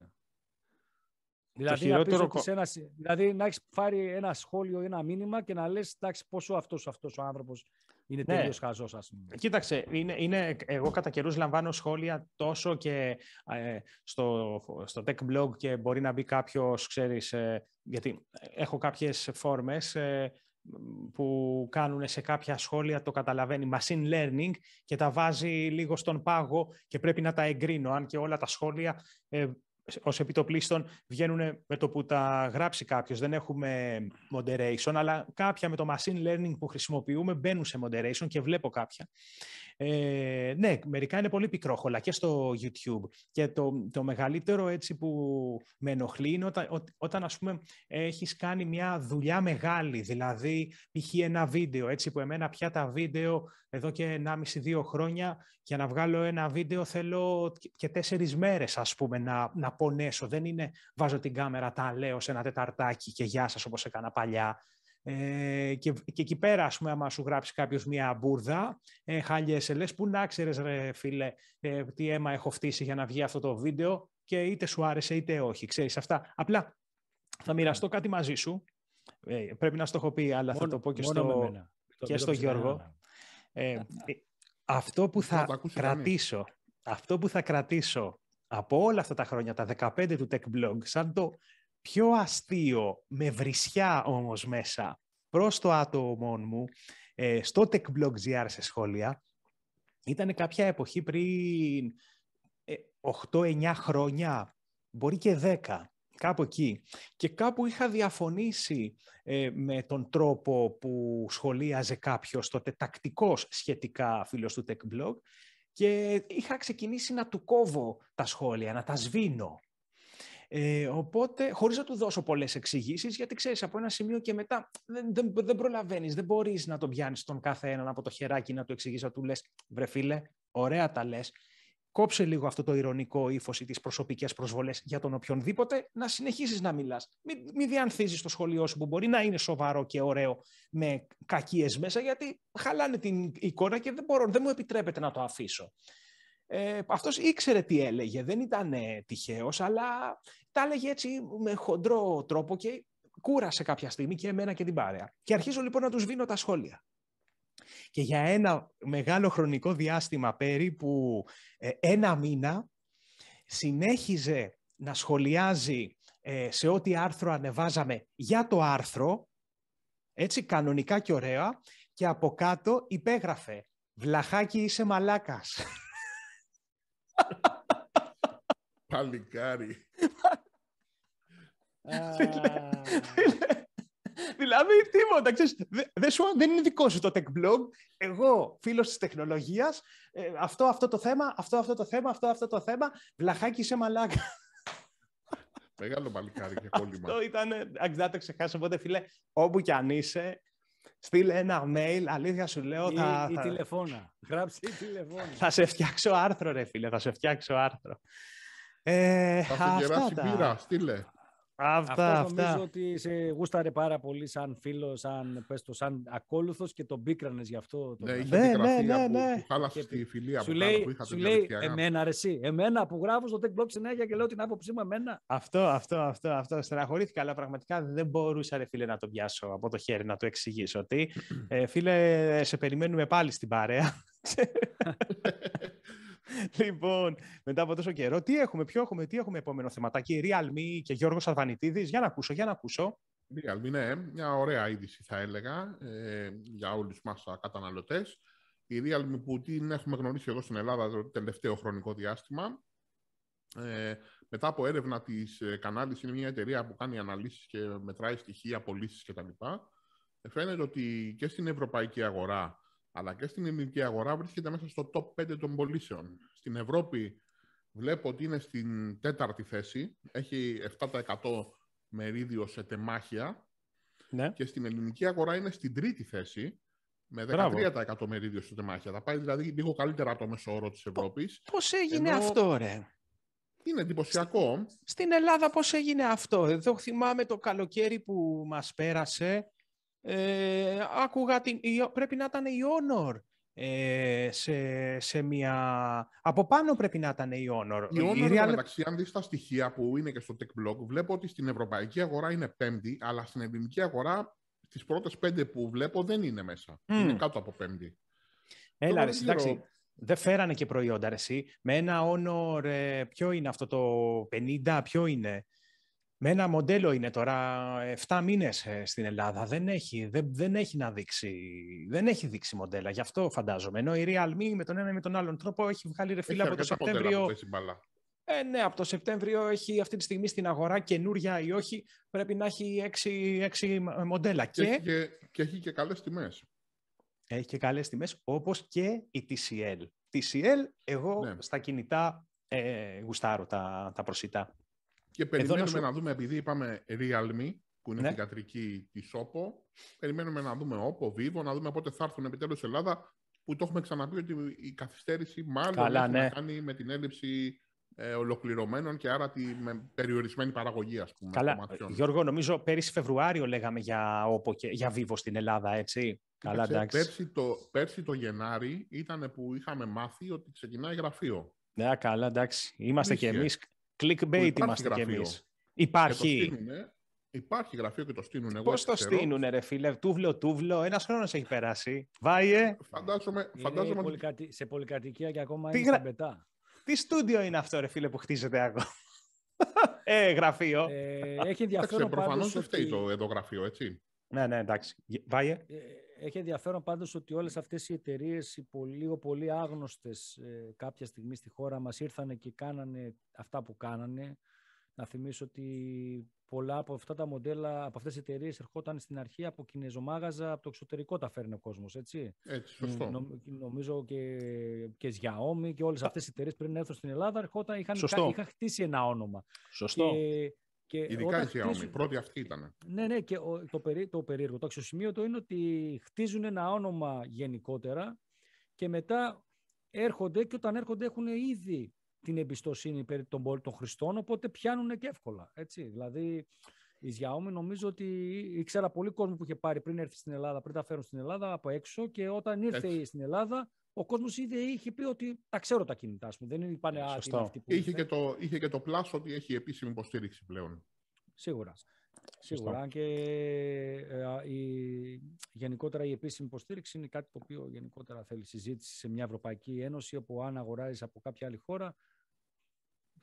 Δηλαδή, χειρότερο... να έχει δηλαδή να έχεις πάρει ένα σχόλιο ή ένα μήνυμα και να λες, εντάξει, πόσο αυτός, αυτός ο άνθρωπος
είναι ναι. τελείως χαζός, πούμε. Κοίταξε, είναι, εγώ κατά καιρούς λαμβάνω σχόλια τόσο και ε, στο, στο tech blog και μπορεί να μπει κάποιος, ξέρεις, ε, γιατί έχω κάποιες φόρμες. Ε, που κάνουν σε κάποια σχόλια το καταλαβαίνει machine learning και τα βάζει λίγο στον πάγο και πρέπει να τα εγκρίνω αν και όλα τα σχόλια ως επιτοπλίστων βγαίνουν με το που τα γράψει κάποιος. Δεν έχουμε moderation, αλλά κάποια με το machine learning που χρησιμοποιούμε μπαίνουν σε moderation και βλέπω κάποια. Ε, ναι, μερικά είναι πολύ πικρόχολα και στο YouTube. Και το, μεγαλύτερο έτσι που με ενοχλεί είναι όταν, ό, όταν ας πούμε έχεις κάνει μια δουλειά μεγάλη, δηλαδή π.χ. ένα βίντεο, έτσι που εμένα πια τα βίντεο εδώ και 1,5-2 χρόνια για να βγάλω ένα βίντεο θέλω και τέσσερις μέρες ας πούμε να, να πονέσω. Δεν είναι βάζω την κάμερα, τα λέω σε ένα τεταρτάκι και γεια σας όπως έκανα παλιά. Ε, και, και εκεί πέρα, ας πούμε, άμα σου γράψει κάποιος μία μπουρδα, ε, χάλιεσαι, λες, πού να ξέρεις ρε φίλε, ε, τι αίμα έχω φτύσει για να βγει αυτό το βίντεο και είτε σου άρεσε είτε όχι, ξέρεις αυτά. Απλά θα μοιραστώ κάτι μαζί σου, ε, πρέπει να στο έχω πει, αλλά θα το πω και στο, και στο Γιώργο. Ε, ναι. ε, αυτό που θα, κρατήσω, αυτό που θα κρατήσω από όλα αυτά τα χρόνια, τα 15 του Tech Blog, σαν το πιο αστείο, με βρισιά όμως μέσα, προς το άτομο μου, ε, στο TechBlog.gr σε σχόλια, ήταν κάποια εποχή πριν 8-9 ε, χρόνια, μπορεί και 10, κάπου εκεί. Και κάπου είχα διαφωνήσει ε, με τον τρόπο που σχολίαζε κάποιος, τότε τακτικός σχετικά φίλος του TechBlog, και είχα ξεκινήσει να του κόβω τα σχόλια, να τα σβήνω. Ε, οπότε, χωρίς να του δώσω πολλές εξηγήσεις, γιατί ξέρεις από ένα σημείο και μετά δεν, δεν, δεν προλαβαίνεις, δεν μπορείς να τον πιάνει τον κάθε έναν από το χεράκι να του εξηγήσει, να του λέ, βρε φίλε, ωραία τα λες. κόψε λίγο αυτό το ηρωνικό ύφος ή τις προσωπικές προσβολές για τον οποιονδήποτε, να συνεχίσεις να μιλάς. Μην, μη διανθίζεις το σχολείο σου που μπορεί να είναι σοβαρό και ωραίο με κακίες μέσα, γιατί χαλάνε την εικόνα και δεν μπορώ, δεν μου επιτρέπεται να το αφήσω. Ε, αυτός ήξερε τι έλεγε, δεν ήταν ε, τυχαίος, αλλά τα έλεγε έτσι με χοντρό τρόπο και κούρασε κάποια στιγμή και εμένα και την παρέα. Και αρχίζω λοιπόν να τους βίνω τα σχόλια. Και για ένα μεγάλο χρονικό διάστημα, περίπου ε, ένα μήνα, συνέχιζε να σχολιάζει ε, σε ό,τι άρθρο ανεβάζαμε για το άρθρο, έτσι κανονικά και ωραία, και από κάτω υπέγραφε «Βλαχάκι είσαι μαλάκας».
Παλικάρι. Δηλαδή τίποτα, δεν είναι δικό σου το tech
blog. Εγώ, φίλος της τεχνολογίας, ε, αυτό, αυτό το θέμα, αυτό, αυτό το θέμα, αυτό, αυτό το θέμα, βλαχάκι σε μαλάκα.
Μεγάλο παλικάρι και κόλλημα. Αυτό ήταν,
εντάξει, δεν το ξεχάσω, οπότε φίλε, όπου κι αν είσαι, Στείλε ένα mail, αλήθεια σου λέω. Ή, θα, ή θα... τηλεφώνα. Γράψε τηλεφώνα. θα σε φτιάξω άρθρο, ρε φίλε, θα σε φτιάξω άρθρο. Ε, θα σε γεράσει τα... πύρα, στείλε.
Αυτά, Αυτός αυτά. νομίζω ότι σε γούσταρε πάρα πολύ σαν φίλος, σαν, σαν ακόλουθος και τον πίκρανες γι'
αυτό. Το ναι, ναι, ναι, ναι, ναι. τη φιλία σου λέει, που Σου εμένα
ρε εσύ, εμένα που γράφω στο Tech Block και λέω την άποψή μου εμένα.
Αυτό, αυτό, αυτό, αυτό. Στεναχωρήθηκα, αλλά πραγματικά δεν μπορούσα ρε φίλε να τον πιάσω από το χέρι, να το εξηγήσω ότι ε, φίλε, σε περιμένουμε πάλι στην παρέα. Ε, λοιπόν, μετά από τόσο καιρό, τι έχουμε, ποιο έχουμε, τι έχουμε επόμενο θεματάκι. Realme και Γιώργος Αρβανιτίδη. Για να ακούσω, για να
ακούσω. Realme, ναι, μια ωραία είδηση θα έλεγα ε, για όλους μας καταναλωτέ. Η Realme που την έχουμε γνωρίσει εδώ στην Ελλάδα το τελευταίο χρονικό διάστημα. Ε, μετά από έρευνα της κανάλι ε, είναι μια εταιρεία που κάνει αναλύσεις και μετράει στοιχεία, πωλήσεις κτλ. Ε, φαίνεται ότι και στην ευρωπαϊκή αγορά αλλά και στην ελληνική αγορά βρίσκεται μέσα στο top 5 των πωλήσεων. Στην Ευρώπη βλέπω ότι είναι στην τέταρτη θέση, έχει 7% μερίδιο σε τεμάχια ναι. και στην ελληνική αγορά είναι στην τρίτη θέση με 13% μερίδιο σε τεμάχια. Θα πάει δηλαδή λίγο καλύτερα το μέσο όρο της Ευρώπης. Πώς έγινε αυτό ρε. Είναι εντυπωσιακό. Στην Ελλάδα πώς έγινε αυτό. Εδώ θυμάμαι το
καλοκαίρι που μας πέρασε ε, άκουγα την, πρέπει να ήταν η Honor ε, σε, σε μια... Από πάνω πρέπει να ήταν η
Honor. Η Honor, η Real... μεταξύ, αν δεις τα στοιχεία που είναι και στο Tech Blog, βλέπω ότι στην ευρωπαϊκή αγορά είναι πέμπτη, αλλά στην ελληνική αγορά τις πρώτες πέντε που βλέπω δεν είναι μέσα. Mm. Είναι κάτω από πέμπτη. Έλα, ρε, εντάξει.
Δεν φέρανε και προϊόντα, ρε, εσύ. Με ένα Honor, ε, ποιο είναι αυτό το 50, ποιο είναι με ένα μοντέλο είναι τώρα 7 ε, μήνες ε, στην Ελλάδα. Δεν έχει, δεν, δεν έχει να δείξει, δεν έχει δείξει μοντέλα. Γι' αυτό φαντάζομαι. Ενώ η Realme με τον ένα ή με τον άλλον τρόπο έχει βγάλει ρεφίλ από το Σεπτέμβριο. Ε, ναι, από το Σεπτέμβριο έχει αυτή τη στιγμή στην αγορά καινούρια ή όχι, πρέπει να έχει 6, 6 ε, μοντέλα. Και, και... Έχει και, και έχει καλές τιμές. Έχει και καλές τιμές, όπως και η TCL. TCL, εγώ ναι. στα κινητά
ε, γουστάρω τα, τα προσιτά. Και περιμένουμε να δούμε, επειδή είπαμε Realme, που είναι ναι. κατρική της OPPO, περιμένουμε να δούμε OPPO, Vivo, να δούμε πότε θα έρθουν επιτέλους στην Ελλάδα, που το έχουμε ξαναπεί ότι η καθυστέρηση μάλλον Καλά, έχει να ναι. κάνει με την έλλειψη ε, ολοκληρωμένων και άρα τη, με περιορισμένη παραγωγή, ας πούμε. Καλά, Γιώργο,
νομίζω πέρυσι Φεβρουάριο λέγαμε για OPPO και για Vivo στην Ελλάδα, έτσι. Καλά, εντάξει. Πέρσι
το, πέρσι το Γενάρη ήταν που είχαμε μάθει ότι ξεκινάει γραφείο.
Ναι, καλά, εντάξει. Είμαστε Ήσχε. και εμείς. Clickbait είμαστε κι εμεί. Υπάρχει. Υπάρχει γραφείο και το στείλουν. Εγώ Πώς το στείλουν, ρε φίλε, τούβλο, τούβλο. Ένας χρόνος έχει περάσει. Βάιε.
Φαντάζομαι. φαντάζομαι... Σε πολυκατοικία και ακόμα Τι είναι γρα...
Τι στούντιο είναι αυτό, ρε φίλε, που χτίζεται ακόμα. ε, γραφείο. Ε, έχει ενδιαφέρον. Προφανώ δεν φταίει
το, γραφείο, έτσι. Ναι, ναι, εντάξει. Βάιε. Ε,
έχει ενδιαφέρον πάντως ότι όλες αυτές οι εταιρείες, οι πολύ, λίγο πολύ άγνωστες ε, κάποια στιγμή στη χώρα μας ήρθαν και κάνανε αυτά που κάνανε. Να θυμίσω ότι πολλά από αυτά τα μοντέλα, από αυτές τις εταιρείες ερχόταν στην αρχή από κινέζομάγαζα, από το εξωτερικό τα φέρνει ο κόσμος, έτσι. Έτσι, σωστό. νομίζω και, και Xiaomi και όλες αυτές οι εταιρείες πριν έρθουν στην Ελλάδα, ερχόταν, είχαν, χτίσει ένα όνομα.
Σωστό. Και Ειδικά οι Xiaomi, πρώτη αυτή ήταν.
Ναι, ναι, και το, περί, το περίεργο, το αξιοσημείωτο είναι ότι χτίζουν ένα όνομα γενικότερα και μετά έρχονται και όταν έρχονται έχουν ήδη την εμπιστοσύνη περί των, πολιτών χρηστών, οπότε πιάνουν και εύκολα. Έτσι. Δηλαδή, η Xiaomi νομίζω ότι ήξερα πολύ κόσμο που είχε πάρει πριν έρθει στην Ελλάδα, πριν τα φέρουν στην Ελλάδα από έξω και όταν ήρθε έτσι. στην Ελλάδα ο κόσμος ήδη είχε πει ότι τα ξέρω τα κινητά, σου. Δεν είναι πάνε που. Ε, είχε και, το,
είχε και το ότι έχει επίσημη υποστήριξη πλέον.
Σίγουρα. Σίγουρα. και ε, η, γενικότερα η επίσημη υποστήριξη είναι κάτι το οποίο γενικότερα θέλει συζήτηση σε μια Ευρωπαϊκή Ένωση, όπου αν αγοράζεις από κάποια άλλη χώρα,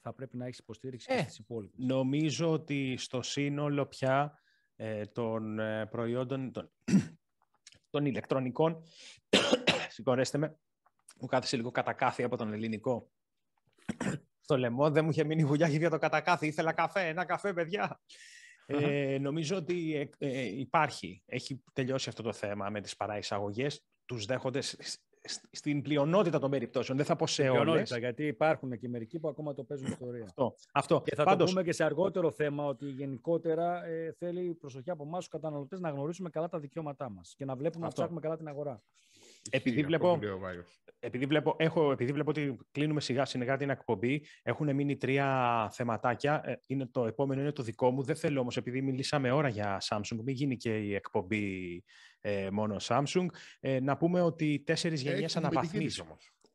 θα πρέπει να έχεις υποστήριξη και ε, στις υπόλοιπες. Νομίζω ότι στο σύνολο πια ε, των προϊόντων των, των ηλεκτρονικών συγχωρέστε με, μου κάθεσε λίγο κατακάθι από τον ελληνικό στο λαιμό. Δεν μου είχε μείνει βουλιάχη για το κατακάθι. Ήθελα καφέ, ένα καφέ, παιδιά. Ε, νομίζω ότι ε, ε, υπάρχει. Έχει τελειώσει αυτό το θέμα με τις παραεισαγωγές. Τους δέχονται στην πλειονότητα των περιπτώσεων. Δεν θα πω σε όλε. Γιατί υπάρχουν και μερικοί που ακόμα το παίζουν ιστορία. Αυτό. αυτό. Και θα Πάντως... το πούμε
και σε αργότερο θέμα ότι γενικότερα ε, θέλει προσοχή από εμάς τους καταναλωτές να γνωρίσουμε καλά τα δικαιώματά μας και να βλέπουμε αυτό. να ψάχνουμε καλά την αγορά.
Επειδή βλέπω, επειδή βλέπω, έχω, επειδή βλέπω ότι κλείνουμε σιγά σιγά την εκπομπή, έχουν μείνει τρία θεματάκια. Ε, είναι το επόμενο είναι το δικό μου. Δεν θέλω όμως, επειδή μιλήσαμε ώρα για Samsung, μην γίνει και η εκπομπή ε, μόνο Samsung. Ε, να πούμε ότι τέσσερις γενιέ αναβαθμίζουν.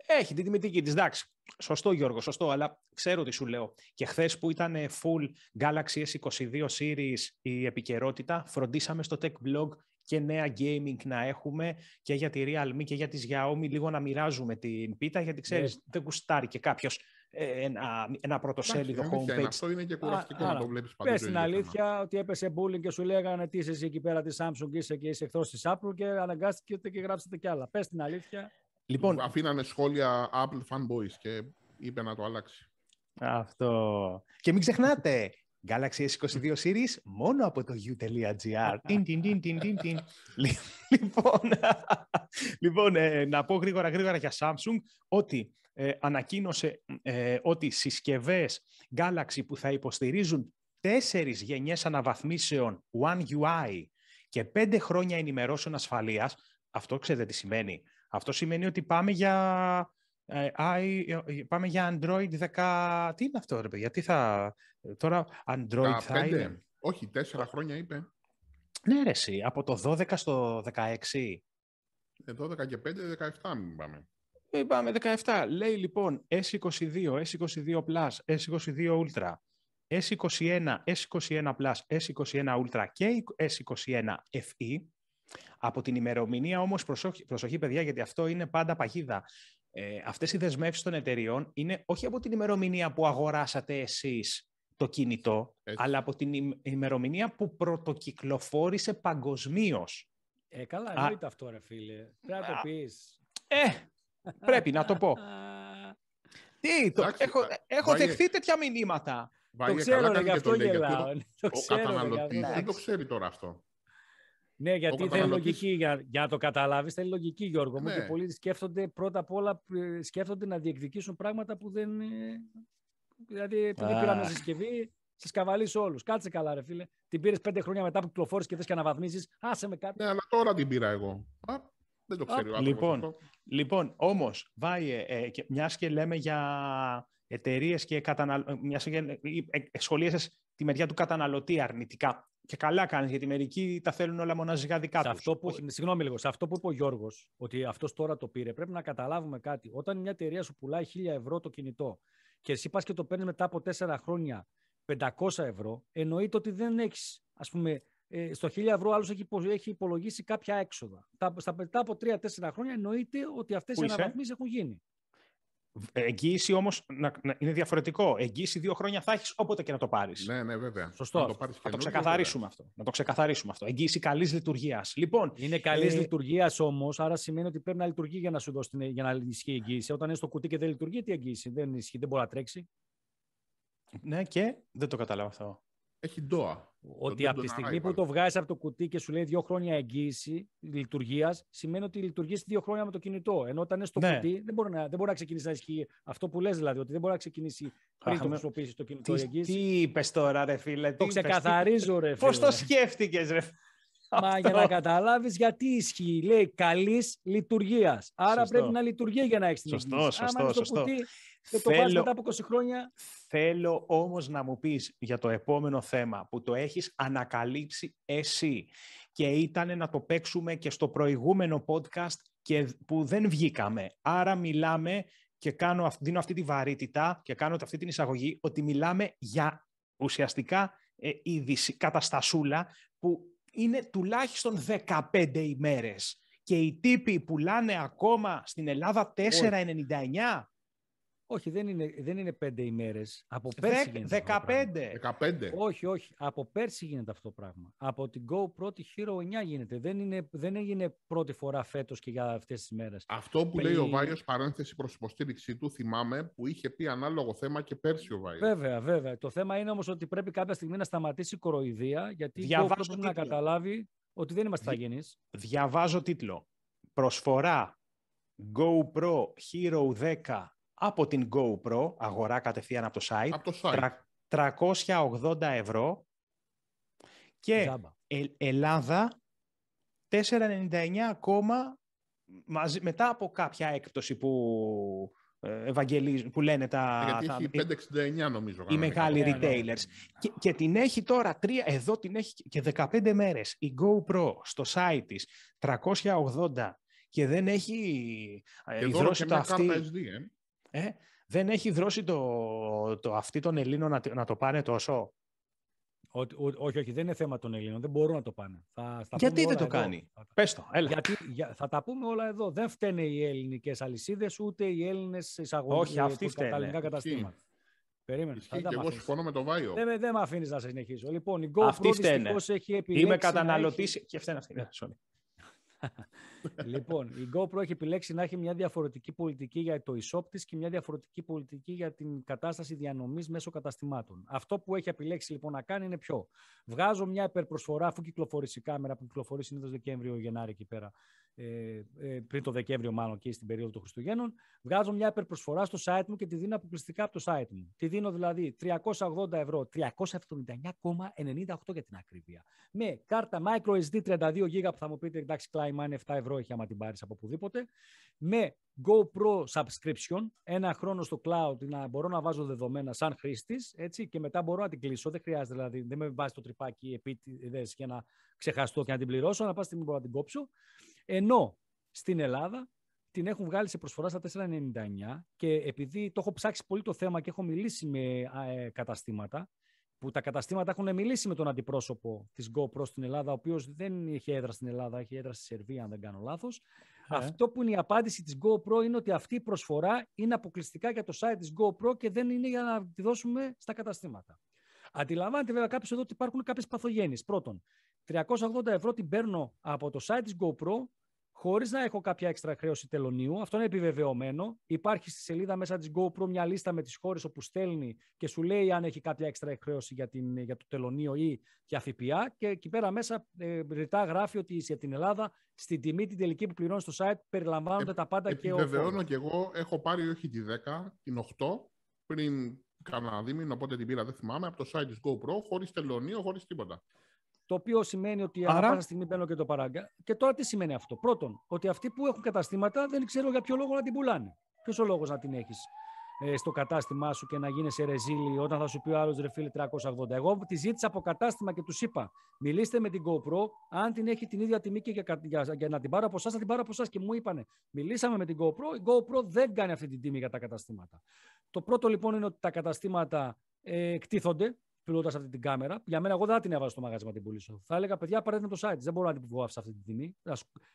Έχει την τιμητική τη, εντάξει. Σωστό, Γιώργο, σωστό, αλλά ξέρω τι σου λέω. Και χθες που ήταν full Galaxy S22 Series η επικαιρότητα, φροντίσαμε στο Tech Blog και νέα gaming να έχουμε και για τη Realme και για τη Xiaomi, λίγο να μοιράζουμε την πίτα, γιατί ξέρεις, ναι. δεν κουστάρει και κάποιος ε, ένα, ένα πρωτοσέλιδο homepage. Αυτό είναι και κουραστικό να το βλέπεις παντού. Πες την
αλήθεια ότι έπεσε bullying και σου λέγανε τι είσαι εκεί πέρα της Samsung, είσαι και είσαι εκτό της Apple και αναγκάστηκε και γράψετε κι άλλα.
Πες την αλήθεια. Λοιπόν, αφήνανε σχόλια Apple fanboys και είπε να το αλλάξει.
Αυτό. Και μην ξεχνάτε, Galaxy S22 Series μόνο από το u.gr. λοιπόν, λοιπόν ε, να πω γρήγορα γρήγορα για Samsung ότι ε, ανακοίνωσε ε, ότι συσκευές Galaxy που θα υποστηρίζουν τέσσερις γενιές αναβαθμίσεων One UI και πέντε χρόνια ενημερώσεων ασφαλείας, αυτό ξέρετε τι σημαίνει. Αυτό σημαίνει ότι πάμε για ε, ε, ε, πάμε για Android 10. Τι είναι αυτό, ρε παιδιά, τι θα. Τώρα Android θα είναι.
Όχι, τέσσερα χρόνια είπε.
Ναι, ρε, εσύ, από το 12 στο 16. Ε, 12 και 5, 17 μην πάμε. Ε, πάμε 17. Λέει λοιπόν S22, S22 S22 Ultra, S21, S21 S21 Ultra και S21 FE. Από την ημερομηνία όμως, προσοχή, προσοχή παιδιά, γιατί αυτό είναι πάντα παγίδα ε, αυτές οι δεσμεύσεις των εταιριών είναι όχι από την ημερομηνία που αγοράσατε εσείς το κινητό, αλλά από την ημερομηνία που πρωτοκυκλοφόρησε παγκοσμίως.
Ε, καλά, εννοείται αυτό, ρε φίλε. Πρέπει να το πεις.
Ε, πρέπει να το πω. Τι, έχω, έχω δεχθεί τέτοια μηνύματα. το ξέρω, καλά, ρε, γι' αυτό γελάω. Ο καταναλωτή δεν το
ξέρει τώρα αυτό. Ναι, γιατί θέλει λογική. Για, για να το καταλάβεις, θέλει λογική, Γιώργο ναι. μου. Και ναι. πολλοί σκέφτονται πρώτα απ' όλα ε, σκέφτονται να διεκδικήσουν πράγματα που δεν. Ε, δηλαδή, επειδή ah. πήραμε συσκευή, σε σκαβαλείς όλους. Κάτσε καλά, ρε φίλε. Την πήρες πέντε χρόνια
μετά που κυκλοφόρησες και θες και αναβαθμίσεις. Άσε με κάτι. Ναι, αλλά τώρα την πήρα εγώ. Α, δεν το ξέρω. Λοιπόν, λοιπόν όμως, βάει, ε, ε μιας και λέμε για εταιρείες και καταναλωτέ. Μιας και ε, ε, τη μεριά του καταναλωτή αρνητικά και καλά κάνεις, γιατί μερικοί τα θέλουν όλα μοναζικά δικά τους. Αυτό που, Όχι. Συγγνώμη λίγο, σε αυτό που είπε ο Γιώργος, ότι
αυτός τώρα το πήρε, πρέπει να καταλάβουμε κάτι. Όταν μια εταιρεία σου πουλάει 1000 ευρώ το κινητό και εσύ πας και το παίρνεις μετά από τέσσερα χρόνια 500 ευρώ, εννοείται ότι δεν ε, έχεις, ας πούμε, στο 1000 ευρώ άλλος έχει υπολογίσει κάποια έξοδα. Στα μετά από 3-4 χρόνια εννοείται ότι αυτές οι αναβαθμίσεις έχουν
γίνει. Εγγύηση όμως είναι διαφορετικό. Εγγύηση δύο χρόνια θα έχεις όποτε και να το πάρεις. Ναι, ναι, βέβαια. Σωστός. Να το, ξεκαθαρίσουμε αυτό. Να το ξεκαθαρίσουμε αυτό. Εγγύηση καλής λειτουργίας. Λοιπόν, είναι καλής ε...
λειτουργίας όμως, άρα σημαίνει ότι πρέπει να λειτουργεί για να σου δώσει ε, για να ισχύει η εγγύηση. Όταν είναι στο κουτί και δεν λειτουργεί, τι εγγύηση. Δεν ισχύει, δεν μπορεί να τρέξει.
Ναι, και δεν το κατάλαβα αυτό.
Έχει ντόα. Ότι από τη στιγμή που το βγάζεις από το κουτί και σου λέει δύο χρόνια εγγύηση λειτουργίας, σημαίνει ότι λειτουργείς δύο χρόνια με το κινητό. Ενώ όταν είναι στο ναι. κουτί, δεν μπορεί, να, δεν μπορεί να ξεκινήσει να ισχύει αυτό που λες δηλαδή, ότι δεν μπορεί να ξεκινήσει πριν το χρησιμοποιήσεις το κινητό. Τι, εγγύηση.
τι είπες τώρα, ρε φίλε. Το ξεκαθαρίζω, ρε φίλε. Πώς το
σκέφτηκες, ρε φίλε. Μα για να καταλάβεις γιατί ισχύει. Λέει καλής λειτουργίας. Άρα πρέπει να λειτουργεί για να έχεις την Σωστό, σωστό, σωστό, σωστό. Κουτί, το θέλω, μετά από 20 χρόνια.
Θέλω όμως να μου πεις για το επόμενο θέμα που το έχεις ανακαλύψει εσύ και ήταν να το παίξουμε και στο προηγούμενο podcast και που δεν βγήκαμε. Άρα μιλάμε και κάνω, δίνω αυτή τη βαρύτητα και κάνω αυτή την εισαγωγή ότι μιλάμε για ουσιαστικά ε, είδηση, καταστασούλα που είναι τουλάχιστον 15 ημέρες και οι τύποι πουλάνε ακόμα στην Ελλάδα 4,99 όχι, δεν είναι, δεν είναι πέντε
ημέρες. Από πέρσι. Δεκ, Όχι, όχι. Από πέρσι γίνεται αυτό το πράγμα. Από την Go πρώτη Hero 9 γίνεται. Δεν, είναι, δεν έγινε πρώτη φορά φέτος και για αυτές τις
μέρες. Αυτό που Πριν... λέει ο Βάιος, παρένθεση προς υποστήριξή του, θυμάμαι που είχε πει ανάλογο θέμα και πέρσι ο Βάιος.
Βέβαια, βέβαια. Το θέμα είναι όμως ότι πρέπει κάποια στιγμή να σταματήσει η κοροϊδία, γιατί Διαβάζω πρέπει να καταλάβει ότι δεν είμαστε αγενείς.
Διαβάζω τίτλο. Προσφορά GoPro Hero 10 από την GoPro, αγορά κατευθείαν από το site, 380 ευρώ και ε, Ελλάδα 4,99 ακόμα μετά από κάποια έκπτωση που, ε, ευαγγελίζουν, που λένε τα... Ε, γιατί έχει
5,69 ε, νομίζω. Οι μεγάλοι ναι, ναι, ναι.
retailers. Και, την έχει τώρα, τρία, εδώ την έχει και 15 μέρες. Η GoPro στο site της 380 και δεν έχει και υδρώσει το αυτή. SD, ε, δεν έχει δρώσει το, το αυτή των Ελλήνων να, να το πάνε τόσο. Ό,
όχι, όχι, δεν είναι θέμα των Ελλήνων. Δεν μπορούν να το πάνε. Θα, θα Γιατί δεν το κάνει. Θα... Πες το, έλα. Γιατί, θα τα πούμε όλα εδώ. Δεν φταίνε οι ελληνικές αλυσίδες, ούτε οι Έλληνες εισαγωγέ. Όχι, αυτοί φταίνε. Τα καταστήματα. Περίμενε. Και εγώ συμφωνώ με τον Βάιο. Δεν, δεν με αφήνεις να συνεχίσω. Λοιπόν, η GoPro δυστυχώς έχει επιλέξει. Είμαι καταναλωτή. Και φταίνε αυτή. Ναι λοιπόν, η GoPro έχει επιλέξει να έχει μια διαφορετική πολιτική για το e-shop της και μια διαφορετική πολιτική για την κατάσταση διανομής μέσω καταστημάτων. Αυτό που έχει επιλέξει λοιπόν να κάνει είναι ποιο. Βγάζω μια υπερπροσφορά, αφού κυκλοφορήσει η κάμερα που κυκλοφορει συνήθως συνήθω Δεκέμβριο-Γενάρη εκεί πέρα ε, ε, πριν το Δεκέμβριο μάλλον και στην περίοδο των Χριστουγέννων, βγάζω μια υπερπροσφορά στο site μου και τη δίνω αποκλειστικά από το site μου. Τη δίνω δηλαδή 380 ευρώ, 379,98 για την ακρίβεια. Με κάρτα microSD 32 GB που θα μου πείτε εντάξει κλάιμα είναι 7 ευρώ έχει άμα την πάρεις από οπουδήποτε. Με GoPro subscription, ένα χρόνο στο cloud να μπορώ να βάζω δεδομένα σαν χρήστης, έτσι, και μετά μπορώ να την κλείσω. Δεν χρειάζεται δηλαδή, δεν με βάζει το τρυπάκι επίτηδες για να ξεχαστώ και να την πληρώσω, να πα στιγμή μπορώ να την κόψω. Ενώ στην Ελλάδα την έχουν βγάλει σε προσφορά στα 4,99 και επειδή το έχω ψάξει πολύ το θέμα και έχω μιλήσει με ε, καταστήματα, που τα καταστήματα έχουν μιλήσει με τον αντιπρόσωπο της GoPro στην Ελλάδα, ο οποίος δεν έχει έδρα στην Ελλάδα, έχει έδρα στη Σερβία, αν δεν κάνω λάθος. Ε. Αυτό που είναι η απάντηση της GoPro είναι ότι αυτή η προσφορά είναι αποκλειστικά για το site της GoPro και δεν είναι για να τη δώσουμε στα καταστήματα. Αντιλαμβάνεται βέβαια κάποιος εδώ ότι υπάρχουν κάποιες παθογένειες. Πρώτον, 380 ευρώ την παίρνω από το site της GoPro χωρίς να έχω κάποια έξτρα χρέωση τελωνίου. Αυτό είναι επιβεβαιωμένο. Υπάρχει στη σελίδα μέσα της GoPro μια λίστα με τις χώρες όπου στέλνει και σου λέει αν έχει κάποια έξτρα χρέωση για, την, για το τελωνίο ή για ΦΠΑ και εκεί πέρα μέσα ε, ρητά γράφει ότι για την Ελλάδα στην τιμή την τελική που πληρώνεις στο site περιλαμβάνονται ε, τα πάντα και ο Επιβεβαιώνω
και εγώ έχω πάρει όχι τη 10, την 8 πριν κανένα δίμηνο, οπότε την πήρα δεν θυμάμαι, από το site της GoPro χωρίς τελωνίο, χωρίς τίποτα. Το οποίο σημαίνει ότι Άρα... πάσα στιγμή μπαίνω και το παράγκα. Και τώρα τι σημαίνει αυτό. Πρώτον, ότι αυτοί που έχουν καταστήματα
δεν ξέρω για ποιο λόγο να την πουλάνε. Ποιος ο λόγος να την έχεις ε, στο κατάστημά σου και να γίνει σε ρεζίλι όταν θα σου πει ο άλλος ρε 380. Εγώ τη ζήτησα από κατάστημα και τους είπα: Μιλήστε με την GoPro, αν την έχει την ίδια τιμή και για, για, για να την πάρω από εσάς, θα την πάρω από εσάς. Και μου είπανε: Μιλήσαμε με την GoPro, η GoPro δεν κάνει αυτή την τιμή για τα καταστήματα. Το πρώτο λοιπόν είναι ότι τα καταστήματα ε, πιλότα αυτή την κάμερα. Για μένα, εγώ δεν θα την έβαζα στο μαγαζί να την πουλήσω. Θα έλεγα, παιδιά, παρέτε το site. Δεν μπορώ να την αυτή την τιμή.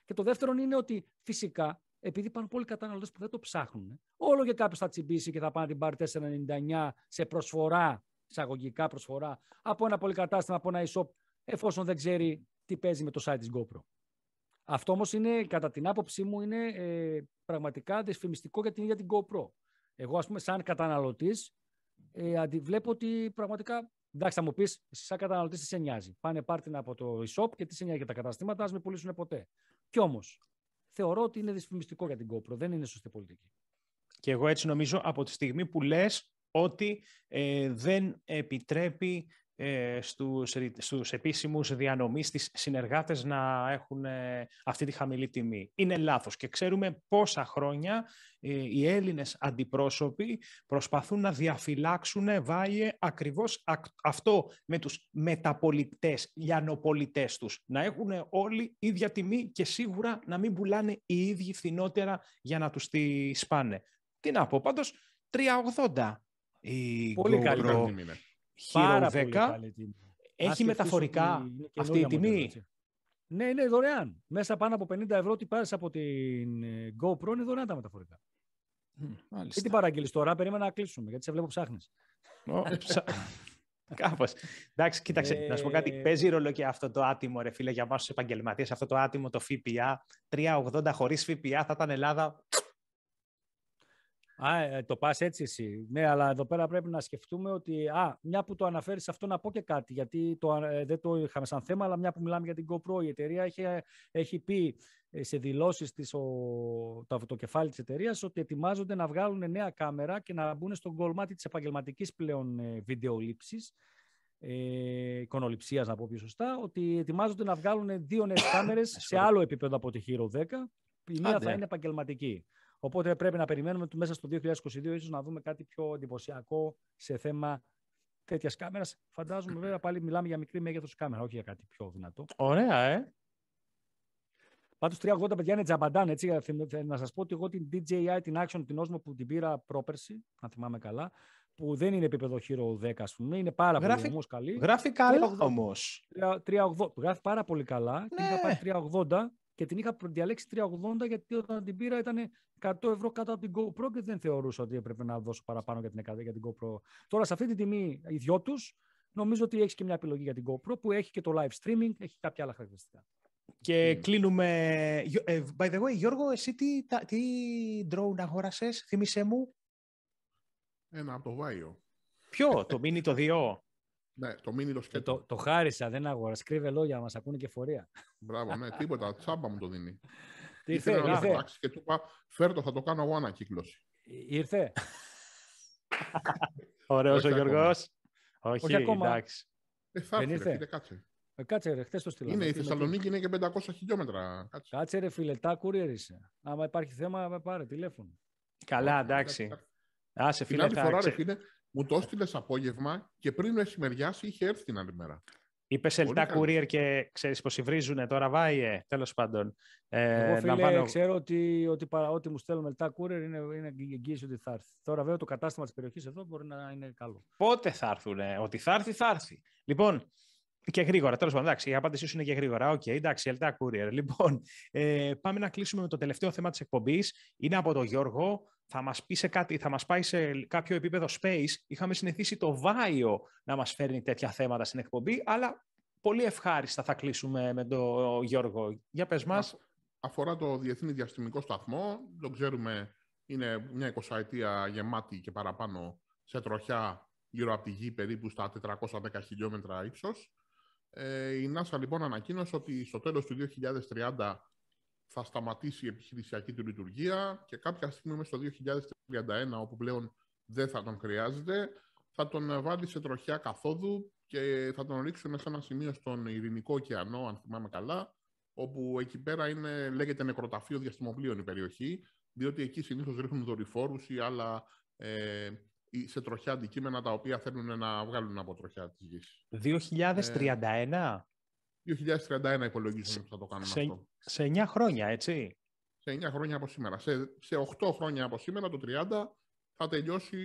Και το δεύτερο είναι ότι φυσικά, επειδή υπάρχουν πολλοί καταναλωτές που δεν το ψάχνουν, όλο και κάποιος θα τσιμπήσει και θα πάει να την πάρει 4,99 σε προσφορά, εισαγωγικά προσφορά, από ένα πολυκατάστημα, από ένα e-shop, εφόσον δεν ξέρει τι παίζει με το site της GoPro. Αυτό όμως είναι, κατά την άποψή μου, είναι ε, πραγματικά δυσφημιστικό για την ίδια την GoPro. Εγώ, ας πούμε, σαν καταναλωτής, ε, βλέπω ότι πραγματικά Εντάξει, θα μου πεις, εσύ σαν καταναλωτής τι σε νοιάζει. Πάνε πάρτινα από το e-shop και τι σε νοιάζει για τα καταστήματα, ας μην πουλήσουν ποτέ. Κι όμως, θεωρώ ότι είναι δυσφημιστικό
για την GoPro. Δεν είναι σωστή πολιτική. Και εγώ έτσι νομίζω από τη στιγμή που λες ότι ε, δεν επιτρέπει ε, στους, επίσημου επίσημους διανομής συνεργάτε, συνεργάτες να έχουν ε, αυτή τη χαμηλή τιμή. Είναι λάθος και ξέρουμε πόσα χρόνια ε, οι Έλληνες αντιπρόσωποι προσπαθούν να διαφυλάξουν βάλει ακριβώς αυτό με τους μεταπολιτές, λιανοπολιτές τους. Να έχουν όλοι ίδια τιμή και σίγουρα να μην πουλάνε οι ίδιοι φθηνότερα για να τους τη σπάνε. Τι να πω, πάντως 3,80 η Πολύ καλή
Hero 10.
Έχει μεταφορικά αυτή,
η τιμή.
ναι, είναι δωρεάν. Μέσα πάνω από 50 ευρώ τι πάρεις από την ε, GoPro είναι δωρεάν τα μεταφορικά. Τι τι παραγγείλεις τώρα, περίμενα να κλείσουμε, γιατί σε βλέπω ψάχνεις.
Ε, Κάπως. Εντάξει, κοίταξε, να σου πω κάτι. Ε, παίζει ρόλο και αυτό το άτιμο, ρε φίλε, για εμάς τους επαγγελματίες. Αυτό το άτιμο, το ΦΠΑ. 3,80 χωρί ΦΠΑ θα ήταν Ελλάδα.
Α, ε, το πας έτσι εσύ. Ναι, αλλά εδώ πέρα πρέπει να σκεφτούμε ότι. Α, μια που το αναφέρεις αυτό, να πω και κάτι. Γιατί το, ε, δεν το είχαμε σαν θέμα, αλλά μια που μιλάμε για την GoPro, η εταιρεία έχει, ε, έχει πει σε δηλώσεις της, το, το κεφάλι της εταιρείας, ότι ετοιμάζονται να βγάλουν νέα κάμερα και να μπουν στον κολμάτι της επαγγελματικής πλέον βιντεολήψης. Ε, εικονοληψίας να πω πιο σωστά ότι ετοιμάζονται να βγάλουν δύο νέες κάμερες σε άλλο επίπεδο από τη Hero 10 η μία θα είναι επαγγελματική Οπότε πρέπει να περιμένουμε ότι μέσα στο 2022 ίσως να δούμε κάτι πιο εντυπωσιακό σε θέμα τέτοιας κάμερας. Φαντάζομαι βέβαια πάλι μιλάμε για μικρή μέγεθος κάμερα, όχι για κάτι πιο δυνατό. Ωραία, ε. Πάντως 380 παιδιά είναι τζαμπαντάν, έτσι. Να σας πω ότι εγώ την DJI, την Action, την Osmo που την πήρα πρόπερση, να θυμάμαι καλά, που δεν είναι επίπεδο Hero 10, ας πούμε, είναι πάρα πολύ όμω καλή. Γράφει καλά όμω. Γράφει πάρα πολύ καλά. Ναι. Και είχα πάει 380 και την είχα διαλέξει 380 γιατί όταν την πήρα ήταν 100 ευρώ κάτω από την GoPro και δεν θεωρούσα ότι έπρεπε να δώσω παραπάνω για την, για την GoPro. Τώρα σε αυτή τη τιμή οι δυο τους νομίζω ότι έχεις και μια επιλογή για την GoPro που έχει και το live streaming,
έχει κάποια άλλα χαρακτηριστικά.
Και ναι. κλείνουμε. Ε, by the way, Γιώργο, εσύ τι, τι drone αγόρασες, θύμισέ μου.
Ένα από το
Ποιο, το Mini το 2. Ναι, το μήνυμα το σκέτο. Το, το χάρισα, δεν αγορά, Κρύβε λόγια,
μας ακούνε και φορεία. Μπράβο, ναι, τίποτα. Τσάμπα μου το δίνει.
Τι ήρθε, ήρθε. Να αλλάξει
και του είπα, φέρ θα το κάνω εγώ ανακύκλωση. Ε, ήρθε. Ωραίος ο Γιώργος. Όχι, Όχι ακόμα. εντάξει. Ε, θα δεν ήρθε. κάτσε. Ε, κάτσε ρε, χθες
το στείλω.
Είναι, η Θεσσαλονίκη είναι και 500 χιλιόμετρα. Κάτσε, κάτσε ρε φίλε, τα είσαι. Άμα υπάρχει θέμα, πάρε τηλέφωνο.
Καλά, εντάξει. Άσε σε Την μου το έστειλες απόγευμα και πριν μεσημεριάσει είχε έρθει την άλλη μέρα. Είπες λεπτά Κουρίερ και ξέρεις πως υβρίζουνε τώρα, βάιε, τέλος πάντων. Ε, Εγώ φίλε,
ξέρω ότι, ότι, ό,τι μου στέλνουν λεπτά Κουρίερ είναι, είναι εγγύηση ότι θα έρθει. Τώρα, βέβαια, το κατάστημα της περιοχής εδώ μπορεί να είναι
καλό. Πότε θα έρθουν, ότι θα έρθει, θα έρθει. Λοιπόν, και γρήγορα, τέλος πάντων, εντάξει, η απάντησή σου είναι και γρήγορα. Οκ, okay, εντάξει, ελτά Κουρίερ. Λοιπόν, ε, πάμε να κλείσουμε με το τελευταίο θέμα της εκπομπής. Είναι από τον Γιώργο θα μας πει σε κάτι, θα μας πάει σε κάποιο επίπεδο space. Είχαμε συνηθίσει το Βάιο να μας φέρνει τέτοια θέματα στην εκπομπή, αλλά πολύ ευχάριστα θα
κλείσουμε με τον Γιώργο. Για πες μας. Αφορά το Διεθνή Διαστημικό Σταθμό, το ξέρουμε, είναι μια εικοσαετία γεμάτη και παραπάνω σε τροχιά γύρω από τη γη περίπου στα 410 χιλιόμετρα ύψος. Ε, η NASA λοιπόν ανακοίνωσε ότι στο τέλος του 2030 θα σταματήσει η επιχειρησιακή του λειτουργία και κάποια στιγμή μέσα στο 2031, όπου πλέον δεν θα τον χρειάζεται, θα τον βάλει σε τροχιά καθόδου και θα τον ρίξουν σε ένα σημείο στον Ειρηνικό ωκεανό, αν θυμάμαι καλά, όπου εκεί πέρα είναι, λέγεται νεκροταφείο διαστημοπλοίων η περιοχή, διότι εκεί συνήθως ρίχνουν δορυφόρους ή άλλα ε, σε τροχιά αντικείμενα τα οποία θέλουν να βγάλουν από τροχιά της γης. 2031? 2031 υπολογίζουμε που θα το κάνουμε σε, αυτό. Σε 9 χρόνια, έτσι. Σε 9 χρόνια από σήμερα. Σε, 8 χρόνια από σήμερα, το 30, θα τελειώσει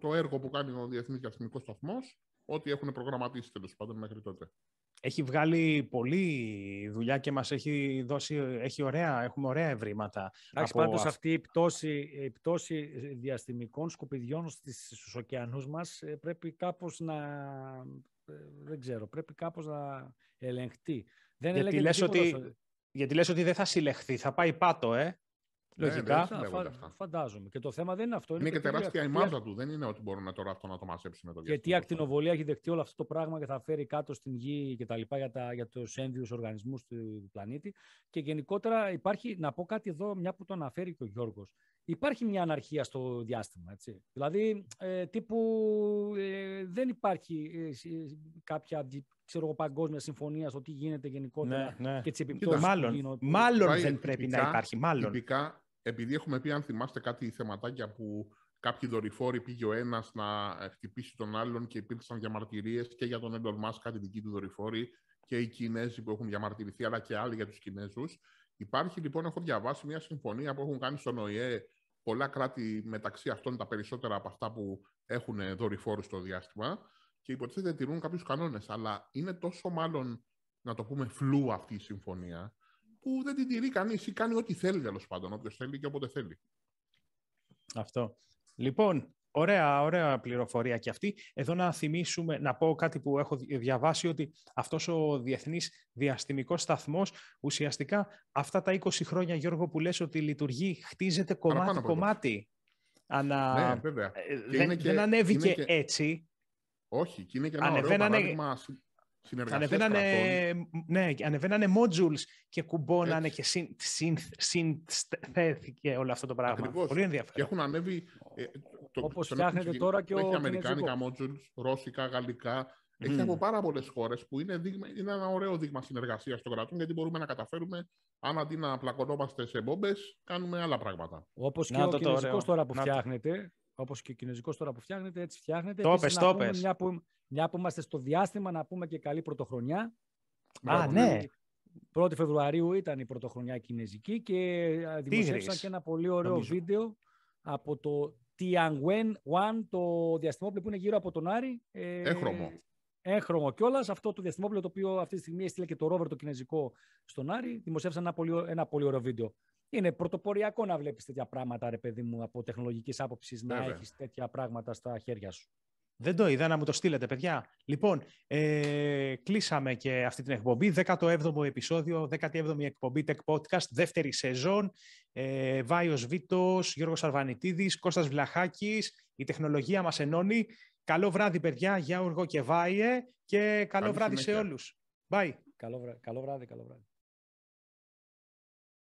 το, έργο που κάνει ο Διεθνής Διαστημικός σταθμός, ό,τι έχουν προγραμματίσει τέλος πάντων μέχρι τότε. Έχει βγάλει
πολλή δουλειά και μας έχει δώσει, έχει ωραία, έχουμε ωραία ευρήματα. Εντάξει, αυτή η πτώση, διαστημικών σκουπιδιών στις, στους ωκεανούς
ε, πρέπει κάπως να ε, δεν ξέρω, πρέπει κάπως να
ελεγχτεί. Δεν γιατί, λες ότι, γιατί λες ότι δεν θα συλλεχθεί, θα πάει πάτο, ε. Ναι,
λογικά.
Φαντάζομαι. Και το θέμα δεν είναι αυτό. Είναι, είναι και τεράστια η μάζα του. Δεν είναι ότι μπορούμε τώρα αυτό να το μαζέψουμε το Γιατί
η ακτινοβολία έχει δεχτεί όλο αυτό το πράγμα και θα φέρει κάτω στην γη και τα λοιπά για, τα, για τους ένδυους οργανισμούς του πλανήτη. Και γενικότερα υπάρχει, να πω κάτι εδώ, μια που το αναφέρει και ο Γιώργος υπάρχει μια αναρχία στο διάστημα. Έτσι. Δηλαδή, ε, τύπου ε, δεν υπάρχει ε, ε κάποια ξέρω, παγκόσμια συμφωνία στο τι γίνεται γενικότερα ναι, ναι. και τις επιπτώσει Μάλλον, μάλλον δεν πρέπει να υπάρχει. Μάλλον.
Τυπικά, επειδή έχουμε πει, αν θυμάστε κάτι θεματάκια που κάποιοι δορυφόροι πήγε ο ένας να ε, χτυπήσει τον άλλον και υπήρξαν διαμαρτυρίες και για τον Έντορ Μάσκα, τη δική του δορυφόρη, και οι Κινέζοι που έχουν διαμαρτυρηθεί, αλλά και άλλοι για τους Κινέζους. Υπάρχει λοιπόν, έχω διαβάσει μια συμφωνία που έχουν κάνει στον ΟΗΕ πολλά κράτη μεταξύ αυτών τα περισσότερα από αυτά που έχουν δορυφόρους στο διάστημα και υποτίθεται τηρούν κάποιους κανόνες. Αλλά είναι τόσο μάλλον, να το πούμε, φλού αυτή η συμφωνία, που δεν την τηρεί κανείς ή κάνει ό,τι θέλει τέλος πάντων, όποιος θέλει και όποτε θέλει. Αυτό. Λοιπόν, Ωραία, ωραία πληροφορία
και αυτή. Εδώ να θυμίσουμε, να πω κάτι που έχω διαβάσει, ότι αυτός ο Διεθνής Διαστημικός Σταθμός, ουσιαστικά αυτά τα 20 χρόνια, Γιώργο, που λες ότι λειτουργεί, χτίζεται κομμάτι-κομμάτι. Ανα... Ναι, βέβαια. Ε, δεν, ανέβηκε
έτσι. Όχι, και είναι και ένα Ανεβαίνανε... ωραίο παράδειγμα Ανεβαίνανε,
ναι, ανεβαίνανε modules και κουμπώνανε Έτσι. και συν, συν, συνθέθηκε
όλο αυτό το πράγμα. Πολύ ενδιαφέρον. Και έχουν ανέβει, ε, το, Όπως φτιάχνεται τώρα και ο. Έχει αμερικάνικα μότζουλ, ρώσικα, γαλλικά. Mm. Έχει από πάρα πολλές χώρες που είναι, δείγμα, είναι ένα ωραίο δείγμα συνεργασίας των κρατών γιατί μπορούμε να καταφέρουμε, αν αντί να πλακωνόμαστε σε μπόμπες, κάνουμε άλλα πράγματα.
Όπως και ο Κινέζικο τώρα που φτιάχνετε, φτιάχνεται. Όπως και ο Κινέζικος τώρα που έτσι φτιάχνεται. Το πες, το πες. Μια που, είμαστε στο διάστημα, να πούμε και καλή πρωτοχρονιά. Α, ναι. 1η Φεβρουαρίου ήταν η πρωτοχρονιά κινέζικη και ε, δημοσίευσαν και ένα πολύ ωραίο βίντεο από το τι Angwen το διαστημόπλαιο που είναι γύρω από τον Άρη. Ε, έχρωμο. Έχρωμο κιόλας. Αυτό το διαστημόπλαιο το οποίο αυτή τη στιγμή έστειλε και το ρόβερ το κινέζικο στον Άρη. Δημοσίευσαν ένα πολύ, ένα πολύ ωραίο βίντεο. Είναι πρωτοποριακό να βλέπεις τέτοια πράγματα, ρε παιδί μου, από τεχνολογικής άποψης να έχεις τέτοια πράγματα στα χέρια σου.
Δεν το είδα να μου το στείλετε, παιδιά. Λοιπόν, ε, κλείσαμε και αυτή την εκπομπή. 17ο επεισόδιο, 17η εκπομπή Tech Podcast, δεύτερη σεζόν. Ε, Βάιος Βίτος, Γιώργος Αρβανιτίδης, Κώστας Βλαχάκης. Η τεχνολογία μας ενώνει. Καλό βράδυ, παιδιά, Γιώργο και Βάιε. Και καλό βράδυ σε όλους. Bye.
Καλό, βράδυ, καλό βράδυ.